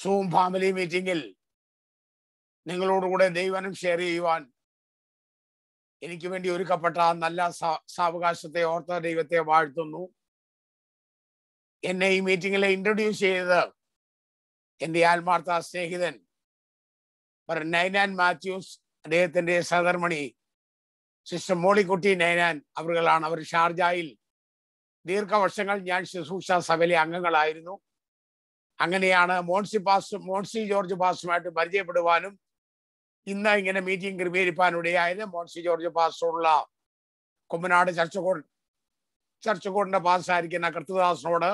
zoom family മീറ്റിംഗിൽ നിങ്ങളോടുകൂടെ ദൈവനം share ചെയ്യുവാൻ എനിക്ക് വേണ്ടി ഒരുക്കപ്പെട്ട നല്ല സാവകാശത്തെ ഓർത്ത ദൈവത്തെ വാഴ്ത്തുന്നു എന്നെ ഈ മീറ്റിംഗിൽ ഇൻട്രൊഡ്യൂസ് ചെയ്തത് എൻ്റെ ആത്മാർത്ഥ സ്നേഹിതൻ നൈനാൻ മാത്യൂസ് അദ്ദേഹത്തിൻ്റെ സഹധർമ്മണി സിസ്റ്റർ മോളിക്കുട്ടി നൈനാൻ അവരുകളാണ് അവർ ഷാർജായിൽ ദീർഘവർഷങ്ങൾ ഞാൻ ശുശ്രൂഷ സഭയിലെ അംഗങ്ങളായിരുന്നു അങ്ങനെയാണ് മോൺസി പാസ് മോൺസി ജോർജ് പാസുമായിട്ട് പരിചയപ്പെടുവാനും ഇന്ന് ഇങ്ങനെ മീറ്റിംഗ് ക്രമീകരിപ്പാനിടയായത് മോൺസി ജോർജ് പാസോടുള്ള കുമ്മനാട് ചർച്ചകോട് ചർച്ചകോടിന്റെ പാസ്സായിരിക്കുന്ന കൃത്യദാസിനോട്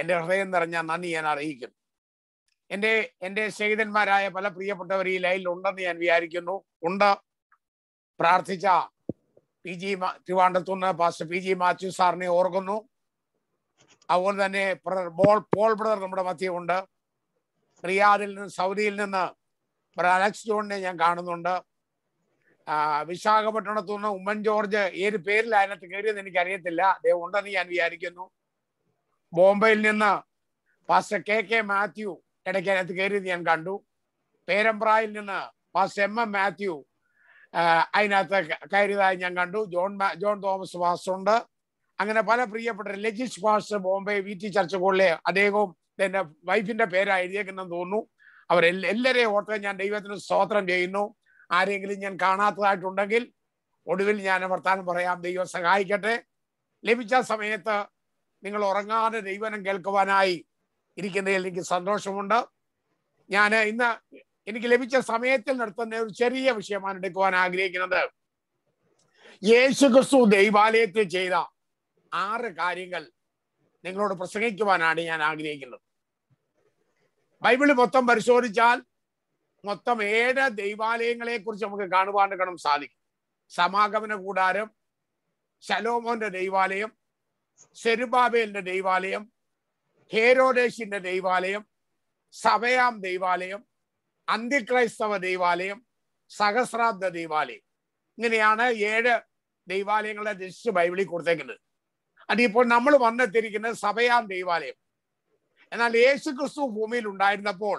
എൻ്റെ ഹൃദയം നിറഞ്ഞ നന്ദി ഞാൻ അറിയിക്കുന്നു എൻ്റെ എൻ്റെ സ്നേഹിതന്മാരായ പല പ്രിയപ്പെട്ടവർ ഈ ഉണ്ടെന്ന് ഞാൻ വിചാരിക്കുന്നു ഉണ്ട് പ്രാർത്ഥിച്ച പി ജി തിരുവാണ്ടത്തുനിന്ന് പാസ്റ്റർ പി ജി മാത്യു സാറിനെ ഓർക്കുന്നു അതുപോലെ തന്നെ ബോൾ പോൾ ബ്രദർ നമ്മുടെ മധ്യമുണ്ട് റിയാദിൽ നിന്ന് സൗദിയിൽ നിന്ന് അലക്സ് ജോണിനെ ഞാൻ കാണുന്നുണ്ട് വിശാഖപട്ടണത്തു നിന്ന് ഉമ്മൻ ജോർജ് ഏത് പേരിൽ അതിനകത്ത് കയറിയെന്ന് എനിക്കറിയത്തില്ല അദ്ദേഹം ഉണ്ടെന്ന് ഞാൻ വിചാരിക്കുന്നു ബോംബെയിൽ നിന്ന് പാസ് കെ കെ മാത്യു ഇടയ്ക്ക് അതിനകത്ത് കയറിയത് ഞാൻ കണ്ടു പേരമ്പ്രായിൽ നിന്ന് പാസ് എം എം മാത്യു അതിനകത്ത് കയറിയതായി ഞാൻ കണ്ടു ജോൺ ജോൺ തോമസ് വാസുണ്ട് അങ്ങനെ പല പ്രിയപ്പെട്ട ലജിസ് വാസ് ബോംബെ വി ടി ചർച്ച കോളിലെ അദ്ദേഹവും എന്റെ വൈഫിന്റെ പേരാ എഴുതിയേക്കുന്നെന്ന് തോന്നുന്നു അവർ എല്ലാവരെയും ഓർത്ത് ഞാൻ ദൈവത്തിന് സ്തോത്രം ചെയ്യുന്നു ആരെങ്കിലും ഞാൻ കാണാത്തതായിട്ടുണ്ടെങ്കിൽ ഒടുവിൽ ഞാൻ വർത്താനം പറയാം ദൈവം സഹായിക്കട്ടെ ലഭിച്ച സമയത്ത് നിങ്ങൾ ഉറങ്ങാതെ ദൈവനം കേൾക്കുവാനായി ഇരിക്കുന്നതിൽ എനിക്ക് സന്തോഷമുണ്ട് ഞാൻ ഇന്ന് എനിക്ക് ലഭിച്ച സമയത്തിൽ നടത്തുന്ന ഒരു ചെറിയ വിഷയമാണ് എടുക്കുവാൻ ആഗ്രഹിക്കുന്നത് യേശു ക്രിസ്തു ദൈവാലയത്തിൽ ചെയ്ത ആറ് കാര്യങ്ങൾ നിങ്ങളോട് പ്രസംഗിക്കുവാനാണ് ഞാൻ ആഗ്രഹിക്കുന്നത് ബൈബിള് മൊത്തം പരിശോധിച്ചാൽ മൊത്തം ഏഴ് ദൈവാലയങ്ങളെ കുറിച്ച് നമുക്ക് കാണുവാനും സാധിക്കും സമാഗമന കൂടാരം ശലോമോന്റെ ദൈവാലയം സെരുബാബേലിന്റെ ദൈവാലയം ഹേരോദേശിന്റെ ദൈവാലയം സവയാം ദൈവാലയം അന്ത്യക്രൈസ്തവ ദൈവാലയം സഹസ്രാബ്ദ ദൈവാലയം ഇങ്ങനെയാണ് ഏഴ് ദൈവാലയങ്ങളുടെ രജിസ്റ്റർ ബൈബിളിൽ കൊടുത്തേക്കുന്നത് അതിപ്പോൾ നമ്മൾ വന്നെത്തിയിരിക്കുന്നത് സഭയാൻ ദൈവാലയം എന്നാൽ യേശു ക്രിസ്തു ഭൂമിയിൽ ഉണ്ടായിരുന്നപ്പോൾ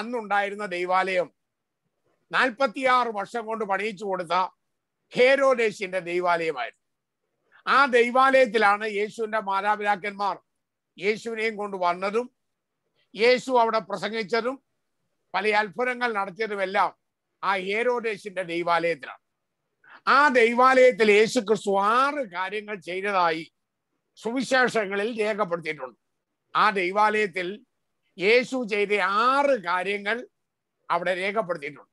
അന്നുണ്ടായിരുന്ന ദൈവാലയം നാൽപ്പത്തിയാറ് വർഷം കൊണ്ട് പണിയിച്ചു കൊടുത്ത ഹേരോദേശിന്റെ ദൈവാലയമായിരുന്നു ആ ദൈവാലയത്തിലാണ് യേശുവിന്റെ മാതാപിതാക്കന്മാർ യേശുവിനെയും കൊണ്ട് വന്നതും യേശു അവിടെ പ്രസംഗിച്ചതും പല അത്ഭുതങ്ങൾ നടത്തിയതുമെല്ലാം ആ ഹേരോദേശിന്റെ ദൈവാലയത്തിലാണ് ആ ദൈവാലയത്തിൽ യേശു ക്രിസ്തു ആറ് കാര്യങ്ങൾ ചെയ്തതായി സുവിശേഷങ്ങളിൽ രേഖപ്പെടുത്തിയിട്ടുണ്ട് ആ ദൈവാലയത്തിൽ യേശു ചെയ്ത ആറ് കാര്യങ്ങൾ അവിടെ രേഖപ്പെടുത്തിയിട്ടുണ്ട്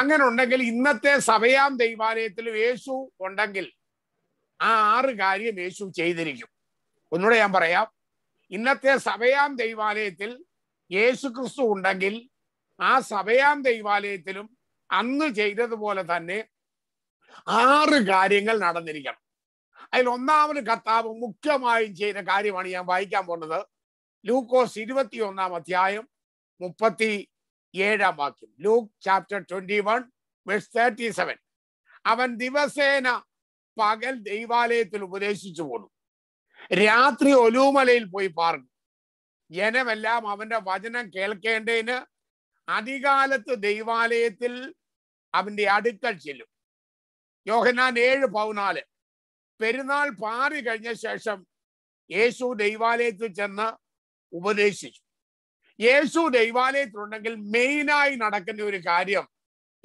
അങ്ങനെ ഉണ്ടെങ്കിൽ ഇന്നത്തെ സഭയാം ദൈവാലയത്തിൽ യേശു ഉണ്ടെങ്കിൽ ആ ആറ് കാര്യം യേശു ചെയ്തിരിക്കും ഒന്നുകൂടെ ഞാൻ പറയാം ഇന്നത്തെ സഭയാം ദൈവാലയത്തിൽ യേശു ക്രിസ്തു ഉണ്ടെങ്കിൽ ആ സഭയാം ദൈവാലയത്തിലും അന്ന് ചെയ്തതുപോലെ തന്നെ ആറ് കാര്യങ്ങൾ നടന്നിരിക്കണം അതിൽ ഒന്നാമത് കർത്താവ് മുഖ്യമായും ചെയ്യുന്ന കാര്യമാണ് ഞാൻ വായിക്കാൻ പോകുന്നത് ലൂക്കോസ് ഇരുപത്തി ഒന്നാം അധ്യായം മുപ്പത്തി ഏഴാം വാക്യം Luke chapter twenty one thirty seven അവൻ ദിവസേന പകൽ ദൈവാലയത്തിൽ ഉപദേശിച്ചു പോന്നു രാത്രി ഒലൂമലയിൽ പോയി പാർന്നു ജനമെല്ലാം അവന്റെ വചനം കേൾക്കേണ്ടതിന് അധികാലത്ത് ദൈവാലയത്തിൽ അവന്റെ അടുക്കൽ ചെല്ലും യോഹനാൻ ഏഴ് പൗനാല് പെരുന്നാൾ പാറി കഴിഞ്ഞ ശേഷം യേശു ദൈവാലയത്തിൽ ചെന്ന് ഉപദേശിച്ചു യേശു ദൈവാലയത്തിലുണ്ടെങ്കിൽ മെയിനായി നടക്കുന്ന ഒരു കാര്യം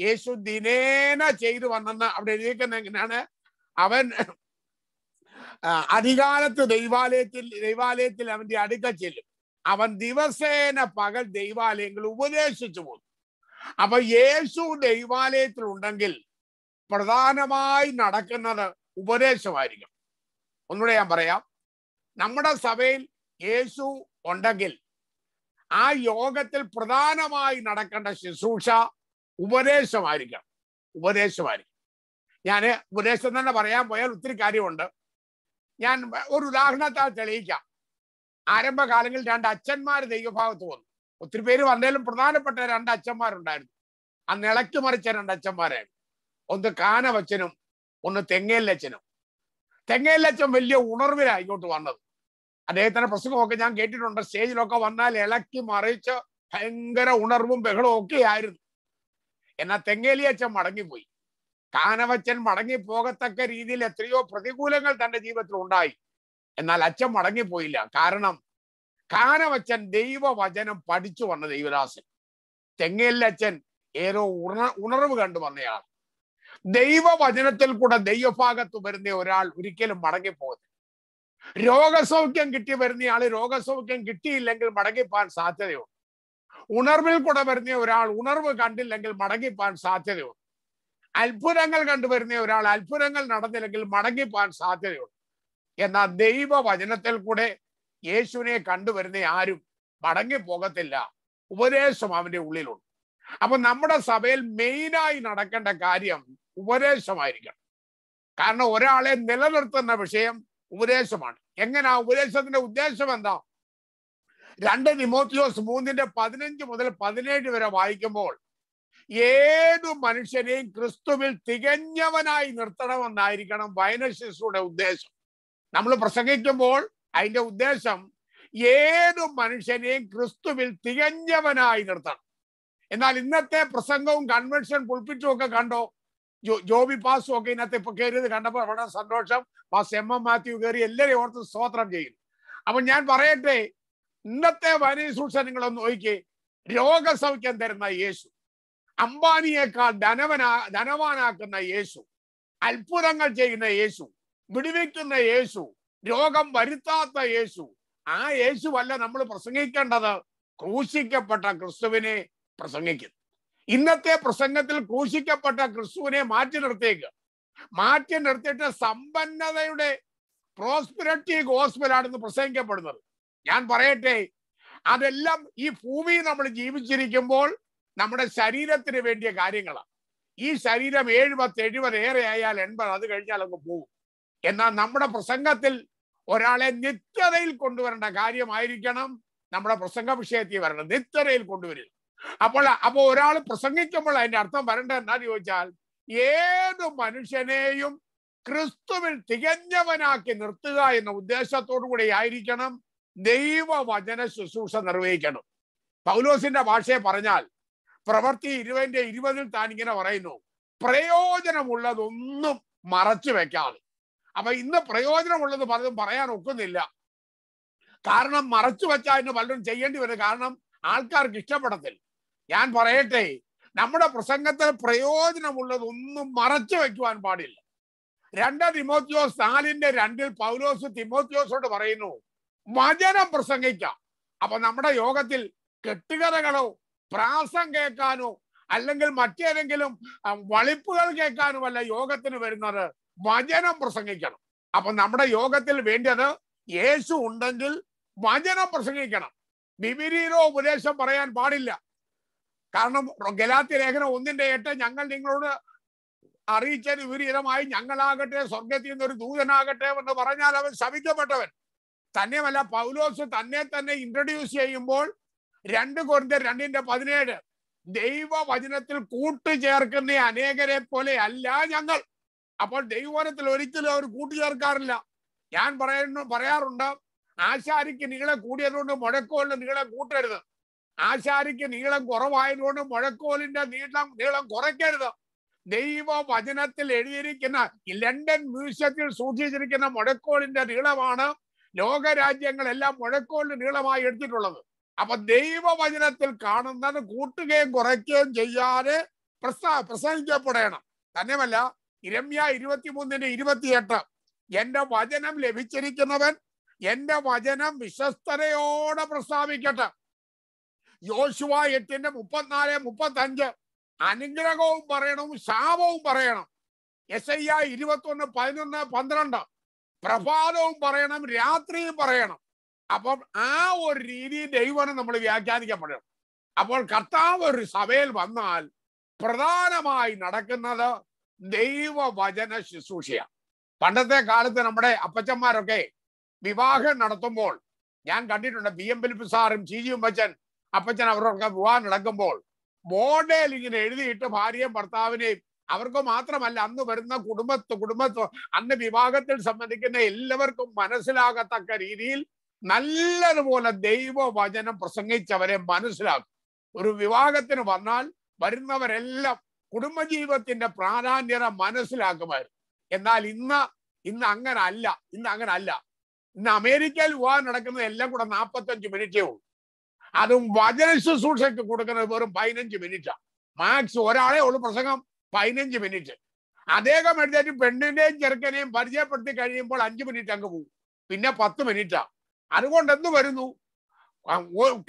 യേശു ദിനേന ചെയ്തു വന്നെന്ന് അവിടെ എഴുതിക്കുന്ന എങ്ങനെയാണ് അവൻ അധികാലത്ത് ദൈവാലയത്തിൽ ദൈവാലയത്തിൽ അവന്റെ അടുക്ക ചെല്ലും അവൻ ദിവസേന പകൽ ദൈവാലയങ്ങൾ ഉപദേശിച്ചു പോകും അപ്പൊ യേശു ദൈവാലയത്തിൽ ഉണ്ടെങ്കിൽ പ്രധാനമായി നടക്കുന്നത് ഉപദേശമായിരിക്കും ഒന്നുകൂടെ ഞാൻ പറയാം നമ്മുടെ സഭയിൽ യേശു ഉണ്ടെങ്കിൽ ആ യോഗത്തിൽ പ്രധാനമായി നടക്കേണ്ട ശുശ്രൂഷ ഉപദേശമായിരിക്കണം ഉപദേശമായിരിക്കും ഞാൻ ഉപദേശം തന്നെ പറയാൻ പോയാൽ ഒത്തിരി കാര്യമുണ്ട് ഞാൻ ഒരു ഉദാഹരണത്താൽ തെളിയിക്കാം ആരംഭകാലങ്ങളിൽ രണ്ട് അച്ഛന്മാർ ദൈവഭാഗത്ത് വന്നു ഒത്തിരി പേര് വന്നാലും പ്രധാനപ്പെട്ട രണ്ട് അച്ഛന്മാരുണ്ടായിരുന്നു ആ ഇളക്കി മറിച്ച രണ്ട് അച്ഛന്മാരായിരുന്നു ഒന്ന് കാനവച്ചനും ഒന്ന് തെങ്ങേലച്ചനും തെങ്ങേലച്ചൻ വലിയ ഉണർവിലാണ് ഇങ്ങോട്ട് വന്നത് അദ്ദേഹത്തിന്റെ പ്രസംഗമൊക്കെ ഞാൻ കേട്ടിട്ടുണ്ട് സ്റ്റേജിലൊക്കെ വന്നാൽ ഇളക്കി മറിച്ച് ഭയങ്കര ഉണർവും ബഹളവും ഒക്കെ ആയിരുന്നു എന്നാൽ തെങ്ങേലിയച്ചൻ മടങ്ങിപ്പോയി കാനവച്ചൻ മടങ്ങിപ്പോകത്തക്ക രീതിയിൽ എത്രയോ പ്രതികൂലങ്ങൾ തന്റെ ജീവിതത്തിൽ ഉണ്ടായി എന്നാൽ അച്ഛൻ മടങ്ങിപ്പോയില്ല കാരണം കാനവച്ചൻ ദൈവവചനം പഠിച്ചു വന്ന ദൈവദാസൻ തെങ്ങേലച്ചൻ ഏതോ ഉണർ ഉണർവ് കണ്ടു വന്നയാൾ ദൈവവചനത്തിൽ കൂടെ ദൈവഭാഗത്ത് വരുന്ന ഒരാൾ ഒരിക്കലും മടങ്ങിപ്പോകത്തില്ല രോഗസൗഖ്യം കിട്ടി വരുന്നയാൾ രോഗസൗഖ്യം കിട്ടിയില്ലെങ്കിൽ മടങ്ങിപ്പോകാൻ സാധ്യതയുണ്ട് ഉണർവിൽ കൂടെ വരുന്ന ഒരാൾ ഉണർവ് കണ്ടില്ലെങ്കിൽ മടങ്ങിപ്പോൻ സാധ്യതയുണ്ട് അത്ഭുതങ്ങൾ കണ്ടുവരുന്ന ഒരാൾ അത്ഭുതങ്ങൾ നടന്നില്ലെങ്കിൽ മടങ്ങിപ്പോൻ സാധ്യതയുണ്ട് എന്നാൽ ദൈവവചനത്തിൽ കൂടെ യേശുവിനെ കണ്ടുവരുന്ന ആരും മടങ്ങി പോകത്തില്ല ഉപദേശം അവന്റെ ഉള്ളിലുണ്ട് അപ്പൊ നമ്മുടെ സഭയിൽ മെയിനായി നടക്കേണ്ട കാര്യം ഉപദേശമായിരിക്കണം കാരണം ഒരാളെ നിലനിർത്തുന്ന വിഷയം ഉപദേശമാണ് എങ്ങനാ ഉപദേശത്തിന്റെ ഉദ്ദേശം എന്താ രണ്ട് നിമോത്തിയോസ് മൂന്നിന്റെ പതിനഞ്ച് മുതൽ പതിനേഴ് വരെ വായിക്കുമ്പോൾ ഏതു മനുഷ്യനെയും ക്രിസ്തുവിൽ തികഞ്ഞവനായി നിർത്തണമെന്നായിരിക്കണം വയനശിസ്സുടെ ഉദ്ദേശം നമ്മൾ പ്രസംഗിക്കുമ്പോൾ അതിന്റെ ഉദ്ദേശം ഏതു മനുഷ്യനെയും ക്രിസ്തുവിൽ തികഞ്ഞവനായി നിർത്തണം എന്നാൽ ഇന്നത്തെ പ്രസംഗവും കൺവെൻഷൻ പുൽപ്പിച്ചും ഒക്കെ കണ്ടോ ജോബി പാസ് ഒക്കെ ഇതിനകത്ത് ഇപ്പൊ കയറിയത് കണ്ടപ്പോൾ വളരെ സന്തോഷം പാസ് എം എം മാത്യു കയറി എല്ലാവരെയും ഓർത്ത് സ്തോത്രം ചെയ്യുന്നു അപ്പൊ ഞാൻ പറയട്ടെ ഇന്നത്തെ വനശുശ്രൂഷ നിങ്ങളൊന്ന് നോക്കിക്കേ രോഗസൗഖ്യം തരുന്ന യേശു അംബാനിയേക്കാൾ ധനവനാ ധനവാനാക്കുന്ന യേശു അത്ഭുതങ്ങൾ ചെയ്യുന്ന യേശു വിടുവിക്കുന്ന യേശു രോഗം വരുത്താത്ത യേശു ആ യേശുവല്ല നമ്മൾ പ്രസംഗിക്കേണ്ടത് ക്രൂശിക്കപ്പെട്ട ക്രിസ്തുവിനെ പ്രസംഗിക്കുന്നു ഇന്നത്തെ പ്രസംഗത്തിൽ ക്രൂശിക്കപ്പെട്ട ക്രിസ്തുവിനെ മാറ്റി നിർത്തിയേക്ക് മാറ്റി നിർത്തിയിട്ട് സമ്പന്നതയുടെ പ്രോസ്പിരറ്റി ഇന്ന് പ്രസംഗിക്കപ്പെടുന്നത് ഞാൻ പറയട്ടെ അതെല്ലാം ഈ ഭൂമി നമ്മൾ ജീവിച്ചിരിക്കുമ്പോൾ നമ്മുടെ ശരീരത്തിന് വേണ്ടിയ കാര്യങ്ങളാണ് ഈ ശരീരം പത്ത് എഴുപത് ഏറെ ആയാൽ എൺപത് അത് കഴിഞ്ഞാൽ അങ്ങ് പോകും എന്നാൽ നമ്മുടെ പ്രസംഗത്തിൽ ഒരാളെ നിത്യതയിൽ കൊണ്ടുവരേണ്ട കാര്യമായിരിക്കണം നമ്മുടെ പ്രസംഗ വിഷയത്തിൽ വരണം നിത്യതയിൽ കൊണ്ടുവരില്ല അപ്പോൾ അപ്പൊ ഒരാൾ പ്രസംഗിക്കുമ്പോൾ അതിന്റെ അർത്ഥം വരേണ്ടത് എന്നാ ചോദിച്ചാൽ ഏത് മനുഷ്യനെയും ക്രിസ്തുവിൽ തികഞ്ഞവനാക്കി നിർത്തുക എന്ന ഉദ്ദേശത്തോടു കൂടി ആയിരിക്കണം ദൈവവചന ശുശ്രൂഷ നിർവഹിക്കണം പൗലോസിന്റെ ഭാഷയെ പറഞ്ഞാൽ പ്രവൃത്തി ഇരുപതിന്റെ ഇരുപതിൽ താൻ ഇങ്ങനെ പറയുന്നു പ്രയോജനമുള്ളതൊന്നും മറച്ചു വെക്കാതെ അപ്പൊ ഇന്ന് പ്രയോജനമുള്ളത് പലതും പറയാൻ ഒക്കുന്നില്ല കാരണം മറച്ചു വെച്ചാൽ ഇന്ന് പലരും ചെയ്യേണ്ടി വരും കാരണം ആൾക്കാർക്ക് ഇഷ്ടപ്പെടത്തില്ല ഞാൻ പറയട്ടെ നമ്മുടെ പ്രസംഗത്തിൽ പ്രയോജനമുള്ളത് ഒന്നും മറച്ചു വെക്കുവാൻ പാടില്ല രണ്ട് തിമോത്യോസ് നാലിന്റെ രണ്ടിൽ പൗലോസ് തിമോത്യോസോട് പറയുന്നു വചനം പ്രസംഗിക്കാം അപ്പൊ നമ്മുടെ യോഗത്തിൽ കെട്ടുകഥകളോ പ്രാസം കേൾക്കാനോ അല്ലെങ്കിൽ മറ്റേതെങ്കിലും വളിപ്പുകൾ അല്ല യോഗത്തിന് വരുന്നത് വചനം പ്രസംഗിക്കണം അപ്പൊ നമ്മുടെ യോഗത്തിൽ വേണ്ടത് യേശു ഉണ്ടെങ്കിൽ വചനം പ്രസംഗിക്കണം വിപരീതോ ഉപദേശം പറയാൻ പാടില്ല കാരണം ഗലാത്തി ലേഖനം ഒന്നിന്റെ എട്ട് ഞങ്ങൾ നിങ്ങളോട് അറിയിച്ചതിന് വിപരീതമായി ഞങ്ങളാകട്ടെ സ്വർഗത്തിൽ നിന്നൊരു ദൂതനാകട്ടെ എന്ന് പറഞ്ഞാൽ അവൻ ശപിക്കപ്പെട്ടവൻ തന്നെയുമല്ല പൗലോസ് തന്നെ തന്നെ ഇൻട്രൊഡ്യൂസ് ചെയ്യുമ്പോൾ രണ്ട് കൊണ്ട് രണ്ടിന്റെ പതിനേഴ് ദൈവവചനത്തിൽ ചേർക്കുന്ന അനേകരെ പോലെ അല്ല ഞങ്ങൾ അപ്പോൾ ദൈവവചനത്തിൽ ഒരിക്കലും അവർ കൂട്ടുചേർക്കാറില്ല ഞാൻ പറയുന്നു പറയാറുണ്ട് ആശാരിക്ക് നിങ്ങളെ കൂടിയതുകൊണ്ട് മുഴക്കോലിന് നിങ്ങളെ കൂട്ടരുത് ആശാരിക്ക് നീളം കുറവായതുകൊണ്ട് മുഴക്കോലിന്റെ നീളം നീളം കുറയ്ക്കരുത് ദൈവ വചനത്തിൽ എഴുതിയിരിക്കുന്ന ലണ്ടൻ മ്യൂസിയത്തിൽ സൂക്ഷിച്ചിരിക്കുന്ന മുഴക്കോലിന്റെ നീളമാണ് ലോകരാജ്യങ്ങളെല്ലാം മുഴക്കോലിന്റെ നീളമായി എടുത്തിട്ടുള്ളത് അപ്പൊ ദൈവവചനത്തിൽ കാണുന്നത് കൂട്ടുകയും കുറയ്ക്കുകയും ചെയ്യാതെ പ്രസ്താ പ്രസംഗിക്കപ്പെടണം തന്നെയല്ല ഇരമ്യ ഇരുപത്തിമൂന്നിന്റെ ഇരുപത്തിയെട്ട് എന്റെ വചനം ലഭിച്ചിരിക്കുന്നവൻ എന്റെ വചനം വിശ്വസ്തരയോടെ പ്രസ്താവിക്കട്ടെ യോശുവ എട്ടിന്റെ മുപ്പത്തിനാല് മുപ്പത്തഞ്ച് അനുഗ്രഹവും പറയണം ശാപവും പറയണം എസ് ഐ ആ ഇരുപത്തൊന്ന് പതിനൊന്ന് പന്ത്രണ്ട് പ്രഭാതവും പറയണം രാത്രിയും പറയണം അപ്പം ആ ഒരു രീതി ദൈവനെ നമ്മൾ വ്യാഖ്യാനിക്കപ്പെടണം അപ്പോൾ കർത്താവ് ഒരു സഭയിൽ വന്നാൽ പ്രധാനമായി നടക്കുന്നത് ദൈവവചന ശുശ്രൂഷയാണ് പണ്ടത്തെ കാലത്ത് നമ്മുടെ അപ്പച്ചന്മാരൊക്കെ വിവാഹം നടത്തുമ്പോൾ ഞാൻ കണ്ടിട്ടുണ്ട് ബി എം ബിൽപ്പ് സാറും ചീജിയും ബച്ചൻ അപ്പച്ചൻ അവരൊക്കെ വിവാഹം നടക്കുമ്പോൾ ബോർഡിൽ ഇങ്ങനെ എഴുതിയിട്ട് ഭാര്യയും ഭർത്താവിനെയും അവർക്ക് മാത്രമല്ല അന്ന് വരുന്ന കുടുംബത്ത് കുടുംബത്ത് അന്ന് വിവാഹത്തിൽ സംബന്ധിക്കുന്ന എല്ലാവർക്കും മനസ്സിലാകത്തക്ക രീതിയിൽ നല്ലതുപോലെ ദൈവവചനം പ്രസംഗിച്ചവരെ മനസ്സിലാക്കും ഒരു വിവാഹത്തിന് വന്നാൽ വരുന്നവരെല്ലാം കുടുംബജീവിതത്തിന്റെ പ്രാധാന്യത മനസ്സിലാക്കുമായിരുന്നു എന്നാൽ ഇന്ന് ഇന്ന് അങ്ങനെ അല്ല ഇന്ന് അങ്ങനെ അല്ല ഇന്ന് അമേരിക്കയിൽ വിവാഹം നടക്കുന്നത് എല്ലാം കൂടെ നാൽപ്പത്തഞ്ച് മിനിറ്റേ ഉള്ളൂ അതും വചനശുശ്രൂഷയ്ക്ക് കൊടുക്കുന്നത് വെറും പതിനഞ്ച് മിനിറ്റാ മാക്സ് ഒരാളെ ഉള്ളു പ്രസംഗം പതിനഞ്ച് മിനിറ്റ് അദ്ദേഹം എഴുതേറ്റ് പെണ്ണിന്റെയും ചെറുക്കനെയും പരിചയപ്പെടുത്തി കഴിയുമ്പോൾ അഞ്ച് മിനിറ്റ് അങ്ങ് പോകും പിന്നെ പത്ത് മിനിറ്റാ അതുകൊണ്ട് എന്ത് വരുന്നു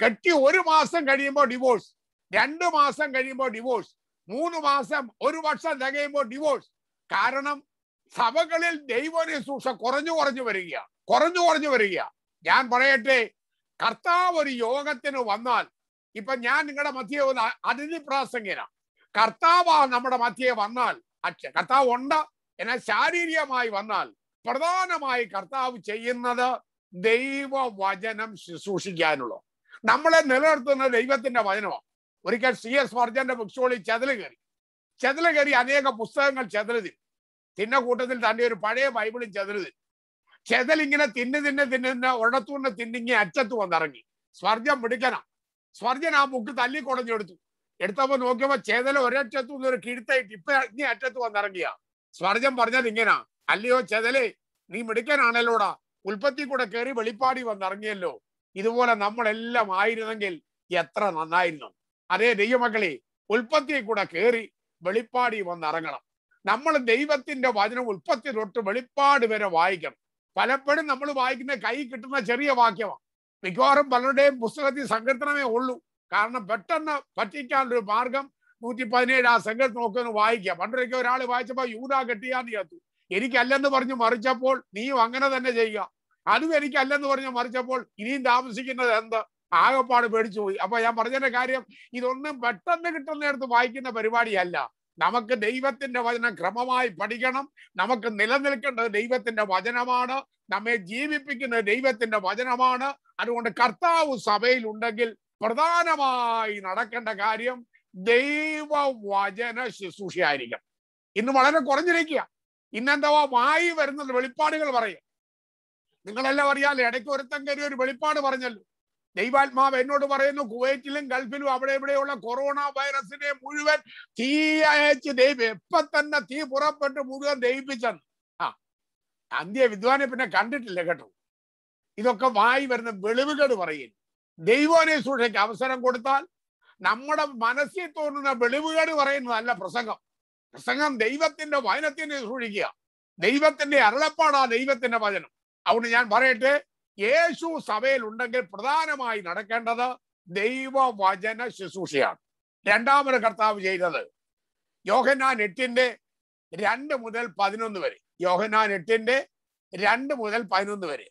കെട്ടി ഒരു മാസം കഴിയുമ്പോൾ ഡിവോഴ്സ് രണ്ട് മാസം കഴിയുമ്പോൾ ഡിവോഴ്സ് മൂന്ന് മാസം ഒരു വർഷം തികയുമ്പോൾ ഡിവോഴ്സ് കാരണം സഭകളിൽ ദൈവനിശൂഷ കുറഞ്ഞു കുറഞ്ഞു വരികയാണ് കുറഞ്ഞു കുറഞ്ഞു വരികയാണ് ഞാൻ പറയട്ടെ കർത്താവ് ഒരു യോഗത്തിന് വന്നാൽ ഇപ്പൊ ഞാൻ നിങ്ങളുടെ മധ്യ അതിഥി പ്രാസംഗിന കർത്താവ് നമ്മുടെ മധ്യയെ വന്നാൽ അച്ഛ കർത്താവ് ഉണ്ട് എന്നാൽ ശാരീരികമായി വന്നാൽ പ്രധാനമായി കർത്താവ് ചെയ്യുന്നത് ദൈവ വചനം ശുശ്രൂഷിക്കാനുള്ള നമ്മളെ നിലനിർത്തുന്ന ദൈവത്തിന്റെ വചനമാണ് ഒരിക്കൽ സി എസ് വർജന്റെ ബുക്സോളിൽ ചെതല് കയറി ചെതല് കയറി അനേക പുസ്തകങ്ങൾ ചെതലുതിൽ തിന്ന കൂട്ടത്തിൽ തന്റെ ഒരു പഴയ ബൈബിളും ചെതലുതിൽ ചെതലിങ്ങനെ തിന്ന് തിന്ന് തിന്ന് തിന്ന് ഒഴത്തൂന്ന് തിന്നിങ്ങി അച്ചത്ത് വന്നിറങ്ങി സ്വർജം പിടിക്കണം സ്വർജൻ ആ മുക്ക് തല്ലി കുടഞ്ഞെടുത്തു എടുത്തപ്പോ നോക്കിയപ്പോ ചേതല ഒരറ്റത്തു നിന്ന് ഒരു കിഴുത്തായിട്ട് ഇപ്പൊ ഇനി അറ്റത്ത് വന്നിറങ്ങിയ സ്വർജം പറഞ്ഞത് ഇങ്ങനാ അല്ലയോ ചേതലെ നീ മിടുക്കനാണല്ലോടാ ഉൽപ്പത്തി കൂടെ കയറി വെളിപ്പാടി വന്നിറങ്ങിയല്ലോ ഇതുപോലെ നമ്മളെല്ലാം ആയിരുന്നെങ്കിൽ എത്ര നന്നായിരുന്നു അതേ ദൈവമക്കളെ ഉൽപ്പത്തി കൂടെ കയറി വെളിപ്പാടി വന്നിറങ്ങണം നമ്മൾ ദൈവത്തിന്റെ വചനം ഉൽപ്പത്തി തൊട്ട് വെളിപ്പാട് വരെ വായിക്കണം പലപ്പോഴും നമ്മൾ വായിക്കുന്ന കൈ കിട്ടുന്ന ചെറിയ വാക്യമാണ് മിക്കവാറും പലരുടെയും പുസ്തകത്തിൽ സങ്കീർത്തനമേ ഉള്ളൂ കാരണം പെട്ടെന്ന് ഒരു മാർഗം നൂറ്റി പതിനേഴ് ആ സങ്കീർത്തനം ഒക്കെ ഒന്ന് വായിക്കുക പണ്ടൊരിക്കൽ ഒരാൾ വായിച്ചപ്പോൾ യൂത കെട്ടിയാന്ന് ചേർത്തു എനിക്കല്ലെന്ന് പറഞ്ഞ് മറിച്ചപ്പോൾ നീയും അങ്ങനെ തന്നെ ചെയ്യുക അതും എനിക്കല്ലെന്ന് പറഞ്ഞ് മറിച്ചപ്പോൾ ഇനിയും താമസിക്കുന്നത് എന്ത് ആകെപ്പാട് പേടിച്ചു പോയി അപ്പൊ ഞാൻ പറഞ്ഞതിന്റെ കാര്യം ഇതൊന്നും പെട്ടെന്ന് കിട്ടുന്നിടത്ത് വായിക്കുന്ന പരിപാടിയല്ല നമുക്ക് ദൈവത്തിന്റെ വചനം ക്രമമായി പഠിക്കണം നമുക്ക് നിലനിൽക്കേണ്ടത് ദൈവത്തിന്റെ വചനമാണ് നമ്മെ ജീവിപ്പിക്കുന്നത് ദൈവത്തിന്റെ വചനമാണ് അതുകൊണ്ട് കർത്താവ് സഭയിൽ ഉണ്ടെങ്കിൽ പ്രധാനമായി നടക്കേണ്ട കാര്യം ദൈവവചന ശുശ്രൂഷയായിരിക്കണം ഇന്ന് വളരെ കുറഞ്ഞിരിക്കുക ഇന്നെന്താ വായി വരുന്നത് വെളിപ്പാടുകൾ പറയും നിങ്ങളെല്ലാം അറിയാലേ ഇടയ്ക്ക് ഒരുത്തം കയറി ഒരു വെളിപ്പാട് പറഞ്ഞല്ലോ ദൈവാത്മാവ് എന്നോട് പറയുന്നു കുവൈറ്റിലും ഗൾഫിലും അവിടെ ഇവിടെയുള്ള കൊറോണ വൈറസിനെ മുഴുവൻ തീ അയച്ച് ദൈവം എപ്പൊ തന്നെ തീ പുറപ്പെട്ട് മുഴുവൻ ദയിപ്പിച്ചെന്ന് ആ അന്ത്യ വിദ്വാനെ പിന്നെ കണ്ടിട്ടില്ല കേട്ടോ ഇതൊക്കെ വായി വരുന്ന വെളിവുകൾ പറയും ദൈവനെ സൂക്ഷിക്ക് അവസരം കൊടുത്താൽ നമ്മുടെ മനസ്സിൽ തോന്നുന്ന വെളിവുകൾ പറയുന്നതല്ല പ്രസംഗം പ്രസംഗം ദൈവത്തിന്റെ വചനത്തിനെ സൂക്ഷിക്കുക ദൈവത്തിന്റെ അരുളപ്പാടാ ദൈവത്തിന്റെ വചനം അതുകൊണ്ട് ഞാൻ പറയട്ടെ യേശു സഭയിൽ ഉണ്ടെങ്കിൽ പ്രധാനമായി നടക്കേണ്ടത് ദൈവവചന ശുശ്രൂഷയാണ് രണ്ടാമത് കർത്താവ് ചെയ്തത് യോഹനാൻ എട്ടിന്റെ രണ്ട് മുതൽ പതിനൊന്ന് വരെ യോഹനാൻ എട്ടിന്റെ രണ്ട് മുതൽ പതിനൊന്ന് വരെ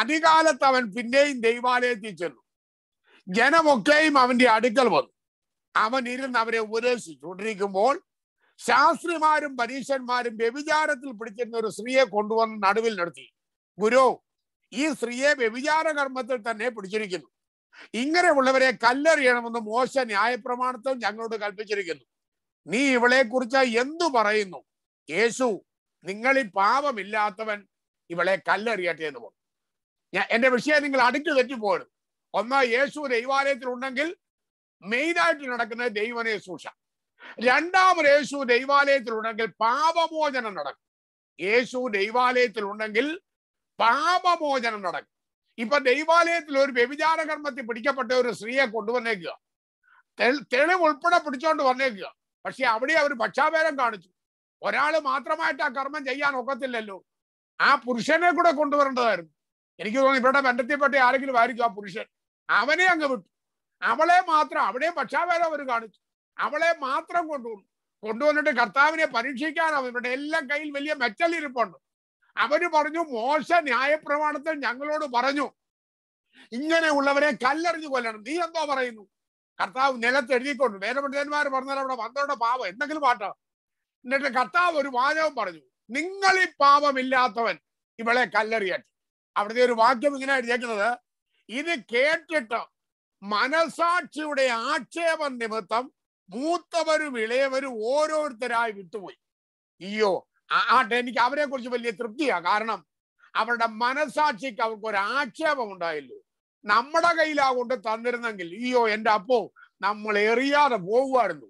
അധികാലത്ത് അവൻ പിന്നെയും ദൈവാലയത്തിൽ ചെന്നു ജനമൊക്കെയും അവന്റെ അടുക്കൽ വന്നു അവൻ ഇരുന്ന് അവരെ ഉപദേശിച്ചുകൊണ്ടിരിക്കുമ്പോൾ ശാസ്ത്രിമാരും പരീക്ഷന്മാരും വ്യഭിചാരത്തിൽ പിടിച്ചിരുന്ന ഒരു സ്ത്രീയെ കൊണ്ടുവന്ന് നടുവിൽ നടത്തി ഗുരു ഈ സ്ത്രീയെ വ്യഭിചാര കർമ്മത്തിൽ തന്നെ പിടിച്ചിരിക്കുന്നു ഇങ്ങനെയുള്ളവരെ കല്ലെറിയണമെന്ന് മോശ ന്യായപ്രമാണത്തിൽ ഞങ്ങളോട് കൽപ്പിച്ചിരിക്കുന്നു നീ ഇവളെ കുറിച്ച് എന്തു പറയുന്നു യേശു നിങ്ങളിൽ പാപമില്ലാത്തവൻ ഇവളെ കല്ലെറിയട്ടെ എന്ന് പറഞ്ഞു ഞാൻ എന്റെ വിഷയം നിങ്ങൾ അടുത്ത് തെറ്റിപ്പോകരുത് ഒന്ന് യേശു ദൈവാലയത്തിൽ ഉണ്ടെങ്കിൽ മെയിനായിട്ട് നടക്കുന്നത് ദൈവനെ സൂക്ഷ രണ്ടാമത് യേശു ദൈവാലയത്തിൽ ഉണ്ടെങ്കിൽ പാപമോചനം നടക്കും യേശു ദൈവാലയത്തിൽ ഉണ്ടെങ്കിൽ പാപമോചനം നടക്കും ഇപ്പൊ ദൈവാലയത്തിൽ ഒരു വ്യഭിചാര കർമ്മത്തിൽ പിടിക്കപ്പെട്ട ഒരു സ്ത്രീയെ കൊണ്ടുവന്നേക്കുക തെളിവ് ഉൾപ്പെടെ പിടിച്ചോണ്ട് വന്നേക്കുക പക്ഷെ അവിടെ അവർ പക്ഷാഭേദം കാണിച്ചു ഒരാൾ മാത്രമായിട്ട് ആ കർമ്മം ചെയ്യാൻ ഒക്കത്തില്ലല്ലോ ആ പുരുഷനെ കൂടെ കൊണ്ടുവരേണ്ടതായിരുന്നു എനിക്ക് തോന്നുന്നു ഇവരുടെ ബന്ധത്തിൽപ്പെട്ട ആരെങ്കിലും ആയിരിക്കും ആ പുരുഷൻ അവനെ അങ്ങ് വിട്ടു അവളെ മാത്രം അവിടെ പക്ഷാഭേദം അവർ കാണിച്ചു അവളെ മാത്രം കൊണ്ടുവന്നു കൊണ്ടുവന്നിട്ട് കർത്താവിനെ പരീക്ഷിക്കാനാവും അവരുടെ എല്ലാം കയ്യിൽ വലിയ മെച്ചലിരിപ്പുണ്ട് അവര് പറഞ്ഞു മോശ ന്യായപ്രമാണത്തിൽ ഞങ്ങളോട് പറഞ്ഞു ഇങ്ങനെയുള്ളവരെ കല്ലെറിഞ്ഞു കൊല്ലണം നീ എന്തോ പറയുന്നു കർത്താവ് നിലത്ത് എഴുതിക്കൊണ്ട് വേദപണ്ഡിതന്മാർ പറഞ്ഞാൽ അവിടെ വന്നവരുടെ പാപം എന്തെങ്കിലും പാട്ട എന്നിട്ട് കർത്താവ് ഒരു വാചകം പറഞ്ഞു നിങ്ങൾ ഈ പാപമില്ലാത്തവൻ ഇവളെ കല്ലെറിയട്ടെ അവിടുത്തെ ഒരു വാക്യം ഇങ്ങനെ എഴുതിയേക്കുന്നത് ഇത് കേട്ടിട്ട് മനസാക്ഷിയുടെ ആക്ഷേപം നിമിത്തം മൂത്തവരും ഇളയവരും ഓരോരുത്തരായി വിട്ടുപോയി അയ്യോ ആട്ടെ എനിക്ക് അവരെ കുറിച്ച് വലിയ തൃപ്തിയാ കാരണം അവരുടെ മനസാക്ഷിക്ക് അവർക്ക് ഒരു ആക്ഷേപം ഉണ്ടായില്ലോ നമ്മുടെ കയ്യിലാ കൊണ്ട് തന്നിരുന്നെങ്കിൽ അയ്യോ എൻ്റെ അപ്പോ നമ്മൾ എറിയാതെ പോകുമായിരുന്നു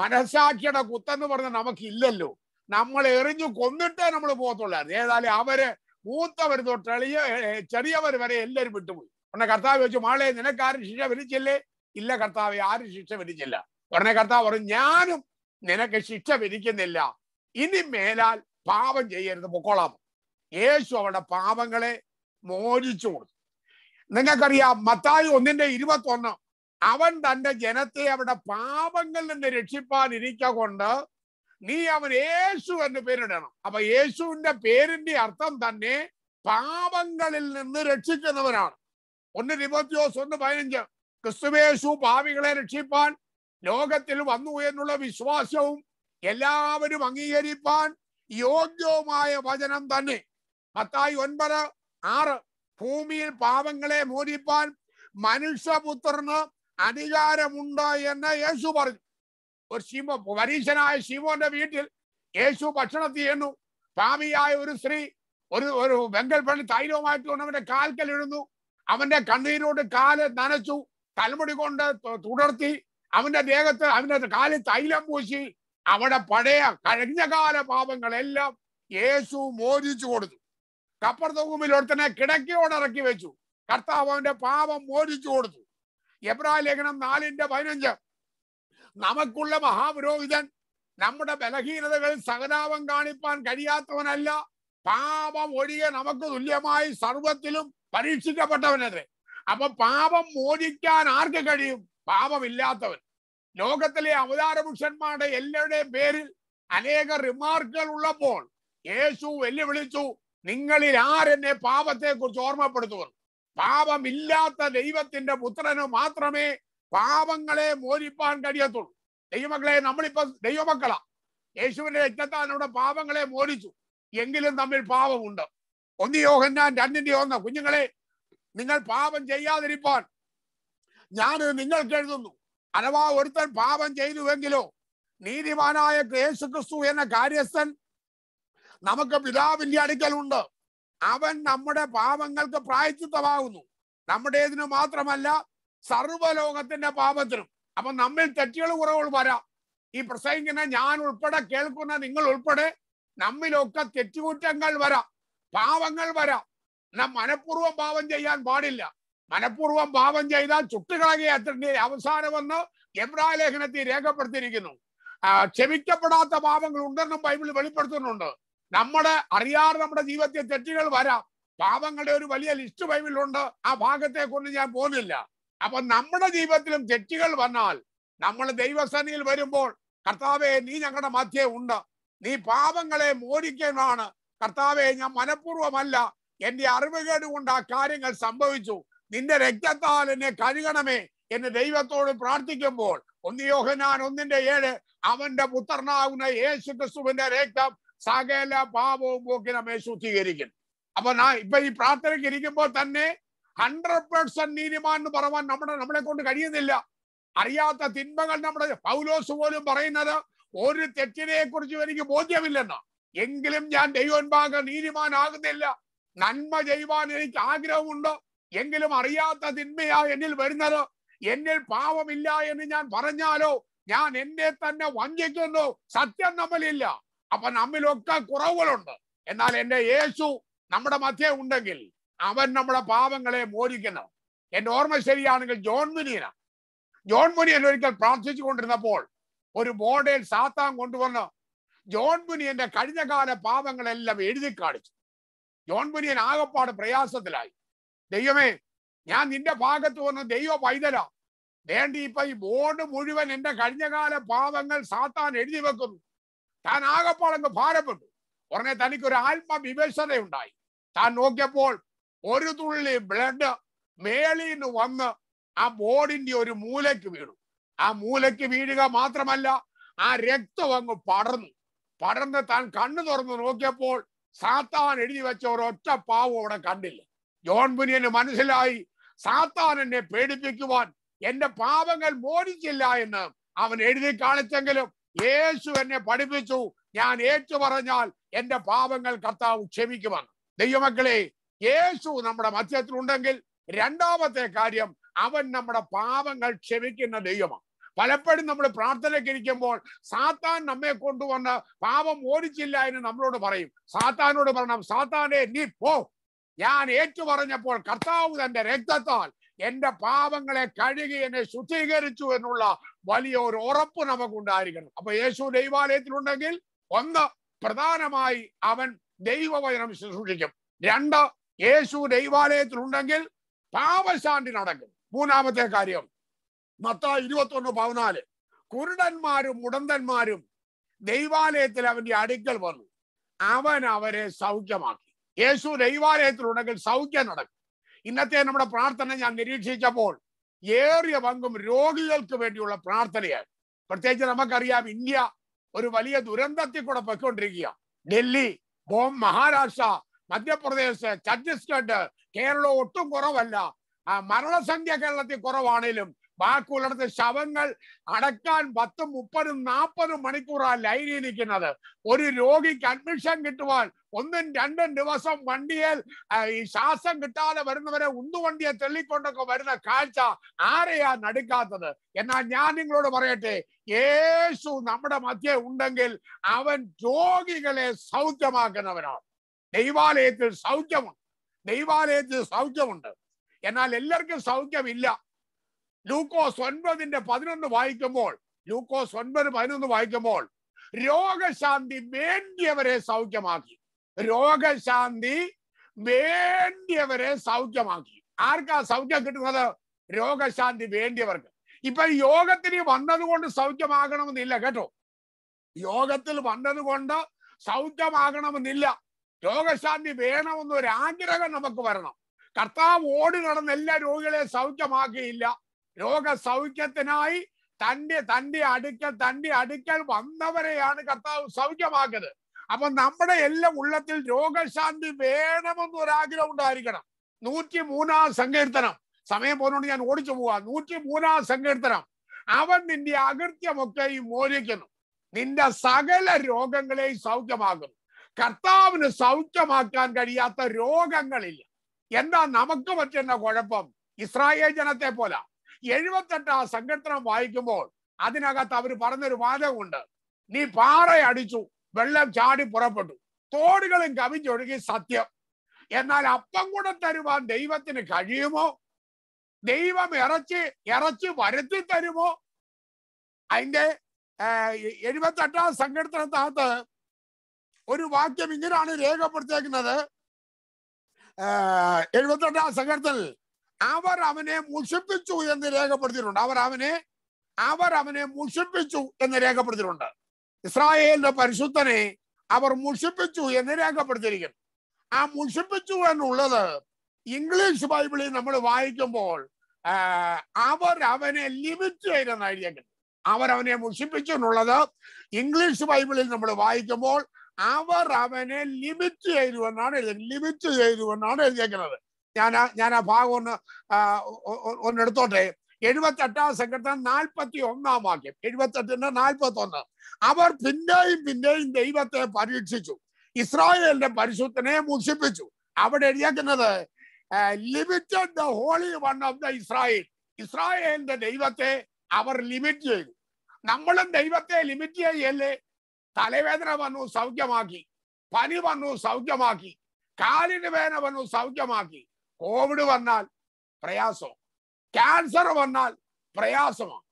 മനസാക്ഷിയുടെ കുത്തെന്ന് പറഞ്ഞ നമുക്കില്ലല്ലോ നമ്മൾ എറിഞ്ഞു കൊന്നിട്ടേ നമ്മൾ പോകത്തുള്ളായിരുന്നു ഏതായാലും അവര് മൂത്തവർ തൊട്ട് എളിയ ചെറിയവർ വരെ എല്ലാവരും വിട്ടുപോയി ഉടനെ കർത്താവ് വെച്ചു മാളെ നിനക്ക് ആരും ശിക്ഷ വിരിച്ചില്ലേ ഇല്ല കർത്താവ് ആരും ശിക്ഷ വിരിച്ചില്ല ഉടനെ കർത്താവ് പറഞ്ഞു ഞാനും നിനക്ക് ശിക്ഷ വിരിക്കുന്നില്ല ഇനി മേലാൽ പാപം ചെയ്യരുത് പൊക്കോളാം യേശു അവരുടെ പാപങ്ങളെ മോചിച്ചു കൊടുത്തു നിങ്ങൾക്കറിയാം മത്തായി ഒന്നിന്റെ ഇരുപത്തൊന്ന് അവൻ തന്റെ ജനത്തെ അവരുടെ പാപങ്ങളിൽ നിന്ന് രക്ഷിപ്പാൻ ഇരിക്ക കൊണ്ട് നീ അവൻ യേശു എന്ന് പേരിടണം അപ്പൊ യേശുവിന്റെ പേരിന്റെ അർത്ഥം തന്നെ പാപങ്ങളിൽ നിന്ന് രക്ഷിക്കുന്നവനാണ് ഒന്ന് ഇരുപത്തിയോസ് ഒന്ന് പതിനഞ്ച് ക്രിസ്തുവേശു പാപികളെ രക്ഷിപ്പാൻ ലോകത്തിൽ വന്നു എന്നുള്ള വിശ്വാസവും എല്ലാവരും അംഗീകരിപ്പാൻ യോഗ്യവുമായ വചനം തന്നെ മത്തായി ഒൻപത് ആറ് ഭൂമിയിൽ പാപങ്ങളെ മോചിപ്പാൻ മനുഷ്യപുത്രന് അധികാരമുണ്ട് എന്ന് യേശു പറഞ്ഞു ഒരു ശിവ വരീശനായ ശിവന്റെ വീട്ടിൽ യേശു ഭക്ഷണത്തിൽ എണ്ണു പാപിയായ ഒരു സ്ത്രീ ഒരു ഒരു വെങ്കൽ തൈലവുമായിട്ട് കൊണ്ട് അവന്റെ കാൽക്കൽ ഇടുന്നു അവന്റെ കണ്ണീരോട് കാല് നനച്ചു തലമുടി കൊണ്ട് തുടർത്തി അവന്റെ ദേഹത്ത് അവന്റെ കാലിൽ തൈലം പൂശി അവിടെ പഴയ കഴിഞ്ഞ കാല പാപങ്ങളെല്ലാം യേശു മോചിച്ചു കൊടുത്തു കപ്പർത്തൂമിൽ ഒരുത്തനെ കിടക്കയോടെ ഇറക്കി വെച്ചു കർത്താവ് അവന്റെ പാപം മോചിച്ചു കൊടുത്തു എബ്രാ ലേഖനം നാലിന്റെ പതിനഞ്ച് നമുക്കുള്ള മഹാപുരോഹിതൻ നമ്മുടെ ബലഹീനതകൾ സഹതാപം കാണിപ്പാൻ കഴിയാത്തവനല്ല പാപം ഒഴികെ നമുക്ക് തുല്യമായി സർവത്തിലും പരീക്ഷിക്കപ്പെട്ടവനല്ലേ അപ്പൊ പാപം മോചിക്കാൻ ആർക്ക് കഴിയും പാപമില്ലാത്തവൻ ലോകത്തിലെ അവതാര പുരുഷന്മാരുടെ എല്ലാവരുടെയും പേരിൽ അനേക റിമാർക്കുകൾ ഉള്ളപ്പോൾ യേശു വെല്ലുവിളിച്ചു നിങ്ങളിൽ ആരെന്നെ പാപത്തെ കുറിച്ച് ഓർമ്മപ്പെടുത്തുവർ പാപമില്ലാത്ത ദൈവത്തിന്റെ പുത്രന് മാത്രമേ പാപങ്ങളെ മോചിപ്പാൻ കഴിയത്തുള്ളൂ ദൈവമക്കളെ നമ്മളിപ്പോ ദൈവമക്കളാ യേശുവിന്റെ യജ്ഞത്താൽ നമ്മുടെ പാപങ്ങളെ മോചിച്ചു എങ്കിലും തമ്മിൽ പാപമുണ്ട് ഒന്ന് യോഹന്നാൻ രണ്ടിന്റെ ഒന്ന് കുഞ്ഞുങ്ങളെ നിങ്ങൾ പാപം ചെയ്യാതിരിപ്പാൻ ഞാൻ നിങ്ങൾക്ക് എഴുതുന്നു അഥവാ ഒരുത്തൻ പാപം ചെയ്തുവെങ്കിലോ നീതിമാനായ യേശു ക്രിസ്തു എന്ന കാര്യസ്ഥൻ നമുക്ക് പിതാവിന്റെ അടുക്കലുണ്ട് അവൻ നമ്മുടെ പാപങ്ങൾക്ക് പ്രായച്ചിത്തമാകുന്നു നമ്മുടേതിനു മാത്രമല്ല സർവ്വലോകത്തിന്റെ പാപത്തിനും അപ്പൊ നമ്മിൽ തെറ്റുകൾ കുറവുകൾ വരാം ഈ പ്രസംഗിക്കുന്ന ഞാൻ ഉൾപ്പെടെ കേൾക്കുന്ന നിങ്ങൾ ഉൾപ്പെടെ നമ്മിലൊക്കെ തെറ്റുകുറ്റങ്ങൾ വരാം പാവങ്ങൾ വരാം നാം മനഃപൂർവ്വം പാവം ചെയ്യാൻ പാടില്ല മനഃപൂർവ്വം പാപം ചെയ്താൽ ചുട്ടുകളകെ അവസാനം അവസാനമെന്ന് എബ്രാ ലേഖനത്തിൽ രേഖപ്പെടുത്തിയിരിക്കുന്നു ക്ഷമിക്കപ്പെടാത്ത പാപങ്ങൾ ഉണ്ടെന്നും ബൈബിൾ വെളിപ്പെടുത്തുന്നുണ്ട് നമ്മുടെ അറിയാതെ നമ്മുടെ ജീവിതത്തിൽ തെറ്റുകൾ വരാം പാപങ്ങളുടെ ഒരു വലിയ ലിസ്റ്റ് ബൈബിളുണ്ട് ആ ഭാഗത്തെ കൊണ്ട് ഞാൻ പോകുന്നില്ല അപ്പൊ നമ്മുടെ ജീവിതത്തിലും തെറ്റുകൾ വന്നാൽ നമ്മൾ ദൈവസന്നിയിൽ വരുമ്പോൾ കർത്താവെ നീ ഞങ്ങളുടെ മധ്യേ ഉണ്ട് നീ പാപങ്ങളെ മോചിക്കാനാണ് കർത്താവെ ഞാൻ മനഃപൂർവ്വമല്ല എന്റെ അറിവുകേട് കൊണ്ട് ആ കാര്യങ്ങൾ സംഭവിച്ചു നിന്റെ രക്തത്താൽ എന്നെ കഴുകണമേ എന്ന് ദൈവത്തോട് പ്രാർത്ഥിക്കുമ്പോൾ ഒന്ന് യോഹനാൻ ഒന്നിന്റെ ഏഴ് അവന്റെ പുത്രനാകുന്ന യേശു ക്രിസ്തുവിന്റെ രക്തം സകല പാപവും പോക്കി നമ്മെ ശുദ്ധീകരിക്കും അപ്പൊ നാ ഇപ്പൊ ഈ പ്രാർത്ഥനയ്ക്ക് ഇരിക്കുമ്പോൾ തന്നെ ഹൺഡ്രഡ് പേഴ്സെന്റ് നീതിമാൻ എന്ന് പറവാൻ നമ്മുടെ നമ്മളെ കൊണ്ട് കഴിയുന്നില്ല അറിയാത്ത തിന്മകൾ നമ്മുടെ പൗലോസ് പോലും പറയുന്നത് ഒരു തെറ്റിനെ കുറിച്ച് എനിക്ക് ബോധ്യമില്ലെന്ന് എങ്കിലും ഞാൻ നീതിമാൻ നീതിമാനാകുന്നില്ല നന്മ ചെയ്യുവാൻ എനിക്ക് ആഗ്രഹമുണ്ടോ എങ്കിലും അറിയാത്ത തിന്മയാ എന്നിൽ വരുന്നത് എന്നിൽ പാവമില്ല എന്ന് ഞാൻ പറഞ്ഞാലോ ഞാൻ എന്നെ തന്നെ വഞ്ചിക്കുന്നു സത്യം നമ്മളില്ല അപ്പൊ നമ്മിലൊക്കെ കുറവുകളുണ്ട് എന്നാൽ എന്റെ യേശു നമ്മുടെ മധ്യേ ഉണ്ടെങ്കിൽ അവൻ നമ്മുടെ പാവങ്ങളെ മോചിക്കുന്നു എന്റെ ഓർമ്മ ശരിയാണെങ്കിൽ ജോൺ മുനിയന ജോൺ മുനിയൻ ഒരിക്കൽ പ്രാർത്ഥിച്ചു കൊണ്ടിരുന്നപ്പോൾ ഒരു ബോർഡേൽ സാത്താൻ കൊണ്ടുവന്ന് ജോൺ മുനിയന്റെ കഴിഞ്ഞകാല പാവങ്ങളെല്ലാം എഴുതി കാണിച്ചു ജോൺ മുനിയൻ ആകപ്പാട് പ്രയാസത്തിലായി ദൈവമേ ഞാൻ നിന്റെ ഭാഗത്ത് വന്ന ദൈവ പൈതല വേണ്ടി ഇപ്പൊ ഈ ബോർഡ് മുഴുവൻ എന്റെ കഴിഞ്ഞകാല പാപങ്ങൾ സാത്താൻ എഴുതി വെക്കുന്നു താൻ ആകപ്പാടങ്ങ് ഭാരപ്പെട്ടു ഉടനെ തനിക്കൊരു ആത്മവിവശത ഉണ്ടായി താൻ നോക്കിയപ്പോൾ ഒരു തുള്ളി ബ്ലഡ് മേളിൽ നിന്ന് വന്ന് ആ ബോർഡിന്റെ ഒരു മൂലയ്ക്ക് വീണു ആ മൂലയ്ക്ക് വീഴുക മാത്രമല്ല ആ രക്തം അങ്ങ് പടർന്നു പടർന്ന് താൻ കണ്ണു തുറന്നു നോക്കിയപ്പോൾ സാത്താൻ എഴുതി വെച്ച ഒരൊറ്റ പാവം അവിടെ കണ്ടില്ല ജോൺ ബുനിയന് മനസ്സിലായി സാത്താൻ എന്നെ പേടിപ്പിക്കുവാൻ എന്റെ പാപങ്ങൾ മോടിച്ചില്ല എന്ന് അവൻ എഴുതി കാണിച്ചെങ്കിലും യേശു എന്നെ പഠിപ്പിച്ചു ഞാൻ ഏറ്റു പറഞ്ഞാൽ എന്റെ പാപങ്ങൾ കർത്താവ് ക്ഷമിക്കുമെന്ന് ദൈവമക്കളെ യേശു നമ്മുടെ മധ്യത്തിൽ ഉണ്ടെങ്കിൽ രണ്ടാമത്തെ കാര്യം അവൻ നമ്മുടെ പാപങ്ങൾ ക്ഷമിക്കുന്ന ദൈവമാണ് പലപ്പോഴും നമ്മൾ പ്രാർത്ഥനയ്ക്ക് ഇരിക്കുമ്പോൾ സാത്താൻ നമ്മെ കൊണ്ടുവന്ന് പാപം ഓടിച്ചില്ല എന്ന് നമ്മളോട് പറയും സാത്താനോട് പറയണം സാത്താനെ നീ പോ ഞാൻ ഏറ്റുപറഞ്ഞപ്പോൾ കർത്താവ് തന്റെ രക്തത്താൽ എന്റെ പാപങ്ങളെ കഴുകി എന്നെ ശുദ്ധീകരിച്ചു എന്നുള്ള വലിയ ഒരു ഉറപ്പ് നമുക്കുണ്ടായിരിക്കണം അപ്പൊ യേശു ദൈവാലയത്തിലുണ്ടെങ്കിൽ ഒന്ന് പ്രധാനമായി അവൻ ദൈവവചനം ശുശ്രൂഷിക്കും രണ്ട് യേശു ദൈവാലയത്തിലുണ്ടെങ്കിൽ പാപശാന്തി നടക്കും മൂന്നാമത്തെ കാര്യം മത്ത ഇരുപത്തി ഒന്ന് പതിനാല് കുരുടന്മാരും മുടന്തന്മാരും ദൈവാലയത്തിൽ അവന്റെ അടുക്കൽ വന്നു അവൻ അവരെ സൗഖ്യമാക്കി യേശു ദൈവാലയത്തിൽ ഉണ്ടെങ്കിൽ സൗഖ്യം നടക്കും ഇന്നത്തെ നമ്മുടെ പ്രാർത്ഥന ഞാൻ നിരീക്ഷിച്ചപ്പോൾ ഏറിയ പങ്കും രോഗികൾക്ക് വേണ്ടിയുള്ള പ്രാർത്ഥനയാണ് പ്രത്യേകിച്ച് നമുക്കറിയാം ഇന്ത്യ ഒരു വലിയ ദുരന്തത്തിൽ കൂടെ പൊയ്ക്കൊണ്ടിരിക്കുക ഡൽഹി ബോം മഹാരാഷ്ട്ര മധ്യപ്രദേശ് ഛത്തീസ്ഗഡ് കേരളം ഒട്ടും കുറവല്ല മരണസംഖ്യ കേരളത്തിൽ കുറവാണേലും ബാക്കിയുള്ളടത്ത് ശവങ്ങൾ അടക്കാൻ പത്തും മുപ്പതും നാൽപ്പതും മണിക്കൂറാ നിൽക്കുന്നത് ഒരു രോഗിക്ക് അഡ്മിഷൻ കിട്ടുവാൻ ഒന്നും രണ്ടും ദിവസം വണ്ടിയിൽ ഈ ശ്വാസം കിട്ടാതെ വരുന്നവരെ ഉന്തുവണ്ടിയെ തെള്ളിക്കൊണ്ടൊക്കെ വരുന്ന കാഴ്ച ആരെയാ നടുക്കാത്തത് എന്നാൽ ഞാൻ നിങ്ങളോട് പറയട്ടെ യേശു നമ്മുടെ മധ്യേ ഉണ്ടെങ്കിൽ അവൻ രോഗികളെ സൗഖ്യമാക്കുന്നവനാണ് ദൈവാലയത്തിൽ സൗഖ്യമുണ്ട് ദൈവാലയത്തിൽ സൗഖ്യമുണ്ട് എന്നാൽ എല്ലാവർക്കും സൗഖ്യമില്ല ലൂക്കോസ് ഒൻപതിന്റെ പതിനൊന്ന് വായിക്കുമ്പോൾ ലൂക്കോസ് ഒൻപത് പതിനൊന്ന് വായിക്കുമ്പോൾ രോഗശാന്തി വേണ്ടിയവരെ സൗഖ്യമാക്കി രോഗശാന്തി വേണ്ടിയവരെ സൗഖ്യമാക്കി ആർക്കാ സൗഖ്യം കിട്ടുന്നത് രോഗശാന്തി വേണ്ടിയവർക്ക് ഇപ്പൊ യോഗത്തിന് വന്നതുകൊണ്ട് സൗഖ്യമാകണമെന്നില്ല കേട്ടോ യോഗത്തിൽ വന്നതുകൊണ്ട് സൗഖ്യമാകണമെന്നില്ല രോഗശാന്തി വേണമെന്നൊരാഗ്രഹം നമുക്ക് വരണം കർത്താവ് ഓടി നടന്ന എല്ലാ രോഗികളെ സൗഖ്യമാക്കിയില്ല രോഗ സൗഖ്യത്തിനായി തന്റെ തന്റെ അടുക്കൽ തന്റെ അടുക്കൽ വന്നവരെയാണ് കർത്താവ് സൗഖ്യമാക്കുന്നത് അപ്പൊ നമ്മുടെ എല്ലാം ഉള്ളത്തിൽ രോഗശാന്തി വേണമെന്ന് ഒരാഗ്രഹം ഉണ്ടായിരിക്കണം നൂറ്റി മൂന്നാം സങ്കീർത്തനം സമയം പോലുകൊണ്ട് ഞാൻ ഓടിച്ചു പോവാ നൂറ്റി മൂന്നാം സങ്കീർത്തനം അവൻ നിന്റെ അകൃത്യമൊക്കെയും മോചിക്കുന്നു നിന്റെ സകല രോഗങ്ങളെയും സൗഖ്യമാക്കുന്നു കർത്താവിന് സൗഖ്യമാക്കാൻ കഴിയാത്ത രോഗങ്ങളില്ല എന്താ നമുക്ക് പറ്റുന്ന കുഴപ്പം ഇസ്രായേൽ ജനത്തെ പോലാ എഴുപത്തെട്ടാം സങ്കീർത്തനം വായിക്കുമ്പോൾ അതിനകത്ത് അവർ പറഞ്ഞൊരു വാചകമുണ്ട് നീ പാറ അടിച്ചു വെള്ളം ചാടി പുറപ്പെട്ടു തോടുകളും കവിഞ്ഞൊഴുകി സത്യം എന്നാൽ അപ്പം കൂടെ തരുവാൻ ദൈവത്തിന് കഴിയുമോ ദൈവം ഇറച്ചി ഇറച്ചി വരുത്തി തരുമോ അതിൻ്റെ എഴുപത്തെട്ടാം സങ്കീർത്തനത്തിനകത്ത് ഒരു വാക്യം ഇങ്ങനെയാണ് രേഖപ്പെടുത്തിയേക്കുന്നത് എഴുപത്തെട്ടാം സങ്കീർത്തനിൽ അവർ അവനെ മുഷിപ്പിച്ചു എന്ന് രേഖപ്പെടുത്തിയിട്ടുണ്ട് അവർ അവനെ അവർ അവനെ മുഷിപ്പിച്ചു എന്ന് രേഖപ്പെടുത്തിയിട്ടുണ്ട് ഇസ്രായേലിന്റെ പരിശുദ്ധനെ അവർ മുഷിപ്പിച്ചു എന്ന് രേഖപ്പെടുത്തിയിരിക്കുന്നു ആ മുഷിപ്പിച്ചു എന്നുള്ളത് ഇംഗ്ലീഷ് ബൈബിളിൽ നമ്മൾ വായിക്കുമ്പോൾ അവർ അവനെ ലിമിറ്റ് ചെയ്തെന്നായിരിക്കും അവർ അവനെ മുഷിപ്പിച്ചു എന്നുള്ളത് ഇംഗ്ലീഷ് ബൈബിളിൽ നമ്മൾ വായിക്കുമ്പോൾ അവർ അവനെ ലിമിറ്റ് ചെയ്തു എന്നാണ് ലിമിറ്റ് ചെയ്തു എന്നാണ് എഴുതിയേക്കുന്നത് ഞാൻ ഞാൻ ആ ഭാഗം ഒന്ന് ഒന്ന് എടുത്തോട്ടെ എട്ടാം സങ്കീർത്തനം നാൽപ്പത്തി ഒന്നാം വാക്യം എട്ടിന് നാൽപ്പത്തി ഒന്ന് അവർ പിന്നെയും പിന്നെയും ദൈവത്തെ പരീക്ഷിച്ചു ഇസ്രായേലിന്റെ പരിശുദ്ധനെ മുഷിപ്പിച്ചു അവിടെ എഴുതിയേക്കുന്നത് limited the holy one of the Israel ഇസ്രായേലിന്റെ ദൈവത്തെ അവർ ലിമിറ്റ് ചെയ്തു നമ്മളും ദൈവത്തെ ലിമിറ്റ് ചെയ്യല്ലേ തലവേദന വന്നു സൗഖ്യമാക്കി പനി വന്നു സൗഖ്യമാക്കി കാലിന് വേദന വന്നു സൗഖ്യമാക്കി കോവിഡ് വന്നാൽ പ്രയാസവും ക്യാൻസർ വന്നാൽ പ്രയാസമാണ്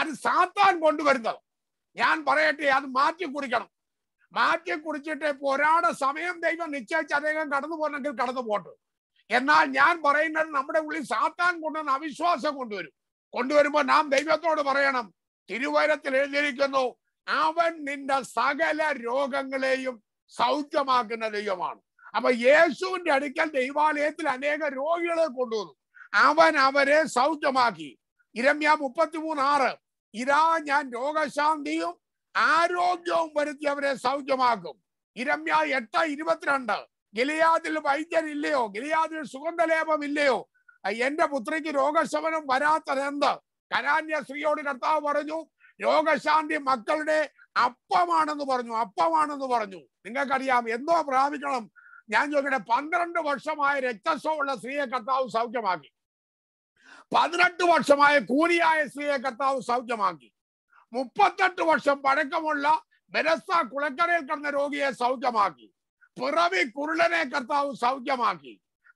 അത് സാത്താൻ കൊണ്ടുവരുന്നത് ഞാൻ പറയട്ടെ അത് മാറ്റി കുറിക്കണം മാറ്റി കുറിച്ചിട്ട് പോരാട സമയം ദൈവം നിശ്ചയിച്ച് അദ്ദേഹം കടന്നു പോകണമെങ്കിൽ കടന്നു പോട്ടെ എന്നാൽ ഞാൻ പറയുന്നത് നമ്മുടെ ഉള്ളിൽ സാത്താൻ കൊണ്ടുവന്ന അവിശ്വാസം കൊണ്ടുവരും കൊണ്ടുവരുമ്പോൾ നാം ദൈവത്തോട് പറയണം തിരുവരത്തിൽ എഴുതിയിരിക്കുന്നു അവൻ നിന്റെ സകല രോഗങ്ങളെയും സൗഖ്യമാക്കുന്ന ദൈവമാണ് അപ്പൊ യേശുവിന്റെ അടുക്കൽ ദൈവാലയത്തിൽ അനേക രോഗികളെ കൊണ്ടുവന്നു അവൻ അവരെ സൗഖ്യമാക്കി ഇരമ്യ മുപ്പത്തിമൂന്ന് ആറ് ഇരാ ഞാൻ രോഗശാന്തിയും ആരോഗ്യവും വരുത്തി അവരെ സൗഖ്യമാക്കും ഇരമ്യ എട്ട് ഇരുപത്തിരണ്ട് ഗിലിയാദിൽ വൈദ്യരില്ലയോ ഗിലിയാദിൽ സുഗന്ധലേപം ഇല്ലയോ എന്റെ പുത്രിക്ക് രോഗശമനം വരാത്തതെന്ത് കരാന്യ സ്ത്രീയോട് കർത്താവ് പറഞ്ഞു രോഗശാന്തി മക്കളുടെ അപ്പമാണെന്ന് പറഞ്ഞു അപ്പമാണെന്ന് പറഞ്ഞു നിങ്ങൾക്കറിയാം എന്തോ പ്രാപിക്കണം ഞാൻ ചോദിക്കട്ടെ പന്ത്രണ്ട് വർഷമായ രക്തസ്വമുള്ള സ്ത്രീയെ കർത്താവ് സൗഖ്യമാക്കി പതിനെട്ട് വർഷമായ കൂലിയായ സ്ത്രീയെ കർത്താവ് സൗഖ്യമാക്കി മുപ്പത്തെട്ട് വർഷം പഴക്കമുള്ള ബെരസ കുളക്കരയിൽ കിടന്ന രോഗിയെ സൗഖ്യമാക്കി പിറവി കുരുളനെ കർത്താവ് സൗഖ്യമാക്കി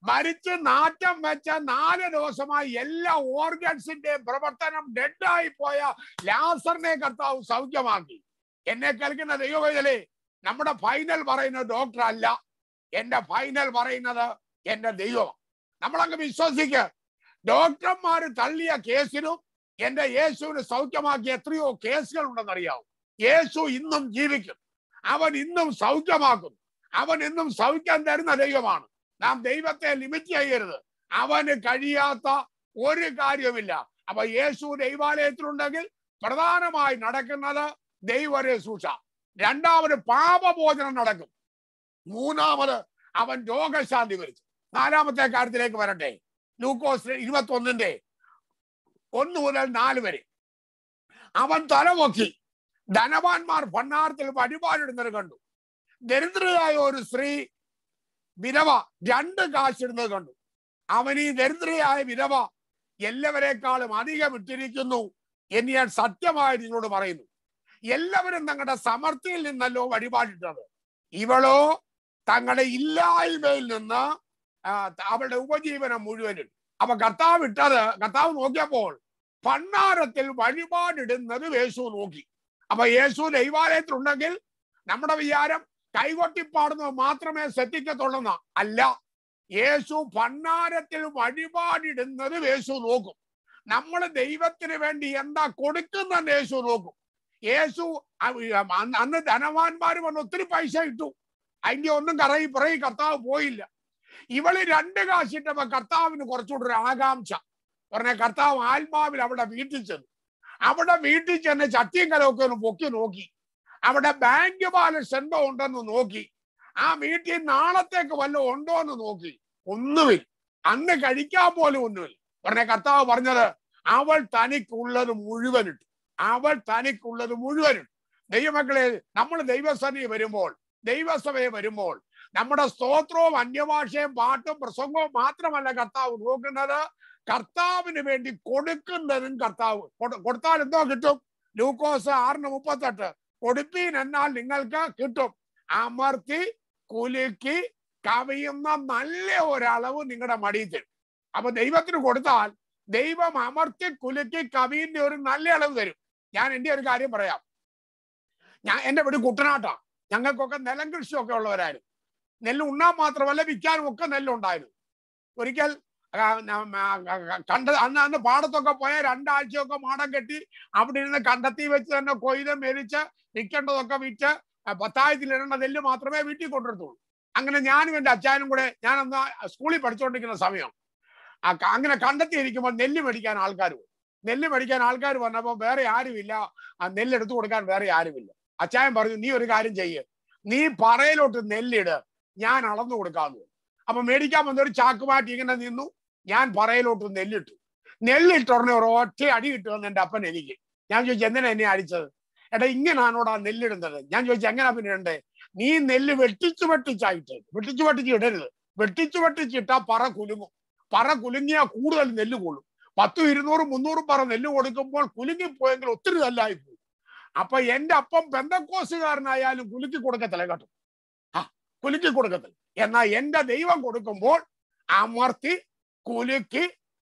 മരിച്ച് നാറ്റം വെച്ച നാല് ദിവസമായി എല്ലാ ഓർഗൻസിന്റെയും പ്രവർത്തനം ഡെഡായി പോയ ലാസറിനെ കർത്താവ് സൗഖ്യമാക്കി എന്നെ കേൾക്കുന്ന ദൈവവേദലേ നമ്മുടെ ഫൈനൽ പറയുന്ന ഡോക്ടർ അല്ല എന്റെ ഫൈനൽ പറയുന്നത് എന്റെ ദൈവം നമ്മളങ്ങ് വിശ്വസിക്കുക ഡോക്ടർമാർ തള്ളിയ കേസിനും എന്റെ യേശുവിന് സൗഖ്യമാക്കിയ എത്രയോ കേസുകൾ ഉണ്ടെന്നറിയാവും യേശു ഇന്നും ജീവിക്കും അവൻ ഇന്നും സൗഖ്യമാക്കും അവൻ ഇന്നും സൗഖ്യം തരുന്ന ദൈവമാണ് നാം ദൈവത്തെ ലിമിറ്റ് ചെയ്യരുത് അവന് കഴിയാത്ത ഒരു കാര്യവുമില്ല അപ്പൊ യേശു ദൈവാലയത്തിലുണ്ടെങ്കിൽ പ്രധാനമായി നടക്കുന്നത് സൂക്ഷ രണ്ടാമത് പാപഭോജനം നടക്കും മൂന്നാമത് അവൻ രോഗശാന്തി വരിച്ചു നാലാമത്തെ കാര്യത്തിലേക്ക് വരട്ടെ ലൂക്കോസ് ഇരുപത്തി ഒന്നിന്റെ ഒന്ന് മുതൽ നാല് വരെ അവൻ തലമൊക്കി ധനവാന്മാർ ഭണ്ണാരത്തിൽ വഴിപാടിടുന്നത് കണ്ടു ദരിദ്രയായ ഒരു സ്ത്രീ വിധവ രണ്ട് കാശിടുന്നത് കണ്ടു അവൻ ഈ ദരിദ്രയായ വിധവ എല്ലാവരെക്കാളും അധികം ഇട്ടിരിക്കുന്നു എന്ന് ഞാൻ സത്യമായി നിങ്ങളോട് പറയുന്നു എല്ലാവരും തങ്ങളുടെ സമർത്ഥിയിൽ നിന്നല്ലോ വഴിപാടിട്ടത് ഇവളോ തങ്ങളുടെ ഇല്ലായ്മയിൽ നിന്ന് അവരുടെ ഉപജീവനം മുഴുവനും അപ്പൊ കർത്താവ് ഇട്ടത് കർത്താവ് നോക്കിയപ്പോൾ ഭണ്ണാരത്തിൽ വഴിപാടിടുന്നത് യേശു നോക്കി അപ്പൊ യേശു ദൈവാലയത്തിലുണ്ടെങ്കിൽ നമ്മുടെ വിചാരം കൈകൊട്ടിപ്പാടുന്നത് മാത്രമേ ശ്രദ്ധിക്കത്തുള്ളെന്ന അല്ല യേശു ഭണ്ണാരത്തിൽ വഴിപാടിടുന്നത് യേശു നോക്കും നമ്മൾ ദൈവത്തിന് വേണ്ടി എന്താ കൊടുക്കുന്ന യേശു നോക്കും യേശു അന്ന് ധനവാന്മാർ വന്ന് ഒത്തിരി പൈസ ഇട്ടു അതിന്റെ ഒന്നും കറയി പുറകെ കർത്താവ് പോയില്ല ഇവള് രണ്ട് കാശിട്ടപ്പോ കർത്താവിന് കുറച്ചുകൂടെ ഒരു ആകാംക്ഷ പറഞ്ഞ കർത്താവ് ആത്മാവിൽ അവിടെ വീട്ടിൽ ചെന്നു അവിടെ വീട്ടിൽ ചെന്ന് ചട്ടിയും കലമൊക്കെ ഒന്ന് പൊക്കി നോക്കി അവിടെ ബാങ്ക് ബാലൻസ് എന്തോ ഉണ്ടെന്ന് നോക്കി ആ വീട്ടിൽ നാളത്തേക്ക് വല്ലതും ഉണ്ടോ എന്ന് നോക്കി ഒന്നുമില്ല അന്ന് കഴിക്കാൻ പോലും ഒന്നുമില്ല പറഞ്ഞ കർത്താവ് പറഞ്ഞത് അവൾ തനിക്കുള്ളത് ഇട്ടു അവൾ തനിക്കുള്ളത് ഇട്ടു ദൈവമക്കളെ നമ്മൾ ദൈവസന്നി വരുമ്പോൾ ദൈവസഭയെ വരുമ്പോൾ നമ്മുടെ സ്തോത്രവും അന്യഭാഷയും പാട്ടും പ്രസംഗവും മാത്രമല്ല കർത്താവ് നോക്കുന്നത് കർത്താവിന് വേണ്ടി കൊടുക്കുന്നതും കർത്താവ് കൊടുത്താൽ എന്തോ കിട്ടും ലൂക്കോസ് ആറിന് മുപ്പത്തെട്ട് കൊടുപ്പീൻ എന്നാൽ നിങ്ങൾക്ക് കിട്ടും അമർത്തി കുലുക്കി കവിയുന്ന നല്ല ഒരളവ് നിങ്ങളുടെ മടിയിൽ തരും അപ്പൊ ദൈവത്തിന് കൊടുത്താൽ ദൈവം അമർത്തി കുലുക്കി കവിന്റെ ഒരു നല്ല അളവ് തരും ഞാൻ എന്റെ ഒരു കാര്യം പറയാം ഞാൻ എൻ്റെ വീട് കുട്ടനാട്ടാണ് ഞങ്ങൾക്കൊക്കെ നിലം കൃഷിയൊക്കെ ഉള്ളവരായിരുന്നു നെല്ല് ഉണ്ണാൻ മാത്രമല്ല വിൽക്കാനും ഒക്കെ നെല്ലുണ്ടായിരുന്നു ഒരിക്കൽ കണ്ട അന്ന് അന്ന് പാടത്തൊക്കെ പോയ രണ്ടാഴ്ചയൊക്കെ മാടം കെട്ടി അവിടെ ഇരുന്ന് കണ്ടെത്തി വെച്ച് തന്നെ കൊയ്ത് മെരിച്ച് വിൽക്കേണ്ടതൊക്കെ വിറ്റ് പത്തായിരത്തിലിടേണ്ട നെല്ല് മാത്രമേ വീട്ടിൽ കൊണ്ടെടുത്തുള്ളൂ അങ്ങനെ ഞാനും എൻ്റെ അച്ഛാനും കൂടെ അന്ന് സ്കൂളിൽ പഠിച്ചുകൊണ്ടിരിക്കുന്ന സമയം അങ്ങനെ കണ്ടെത്തിയിരിക്കുമ്പോൾ നെല്ല് മേടിക്കാൻ ആൾക്കാർ നെല്ല് മേടിക്കാൻ ആൾക്കാർ വന്നപ്പോൾ വേറെ ആരുമില്ല ആ നെല്ല് എടുത്തു കൊടുക്കാൻ വേറെ ആരുമില്ല അച്ചായൻ പറഞ്ഞു നീ ഒരു കാര്യം ചെയ്യ് നീ പറയിലോട്ട് നെല്ലിട് ഞാൻ അളന്നു കൊടുക്കാമെന്ന് അപ്പൊ മേടിക്കാൻ വന്നൊരു ചാക്കുമാറ്റി ഇങ്ങനെ നിന്നു ഞാൻ പറയിലോട്ട് നെല്ലിട്ടു നെല്ലിട്ട് ഉടനെ ഒരു ഒറ്റ അടി വന്ന് എന്റെ അപ്പൻ എനിക്ക് ഞാൻ ചോദിച്ചു എന്തിനാ എന്നെ അടിച്ചത് എടാ ആ നെല്ലിടുന്നത് ഞാൻ ചോദിച്ചു എങ്ങനെ പിന്നെ ഇടണ്ടേ നീ നെല്ല് വെട്ടിച്ചു വെട്ടിച്ചായിട്ട് വെട്ടിച്ചു വെട്ടിച്ച് ഇടരുത് വെട്ടിച്ചു വെട്ടിച്ചിട്ടാ പറ കുലുങ്ങും പറ കുലുങ്ങിയാ കൂടുതൽ നെല്ല് കൊള്ളും പത്തും ഇരുന്നൂറും മുന്നൂറും പറ നെല്ല് കൊടുക്കുമ്പോൾ കുലുങ്ങിപ്പോയെങ്കിൽ ഒത്തിരി നല്ലായി അപ്പൊ എന്റെ അപ്പം ബന്ധക്കോസുകാരനായാലും കുലുക്കി കൊടുക്കത്തില്ല കേട്ടോ ആ കുലുക്കി കൊടുക്കത്തില്ല എന്നാ എന്റെ ദൈവം കൊടുക്കുമ്പോൾ അമർത്തി കുലുക്കി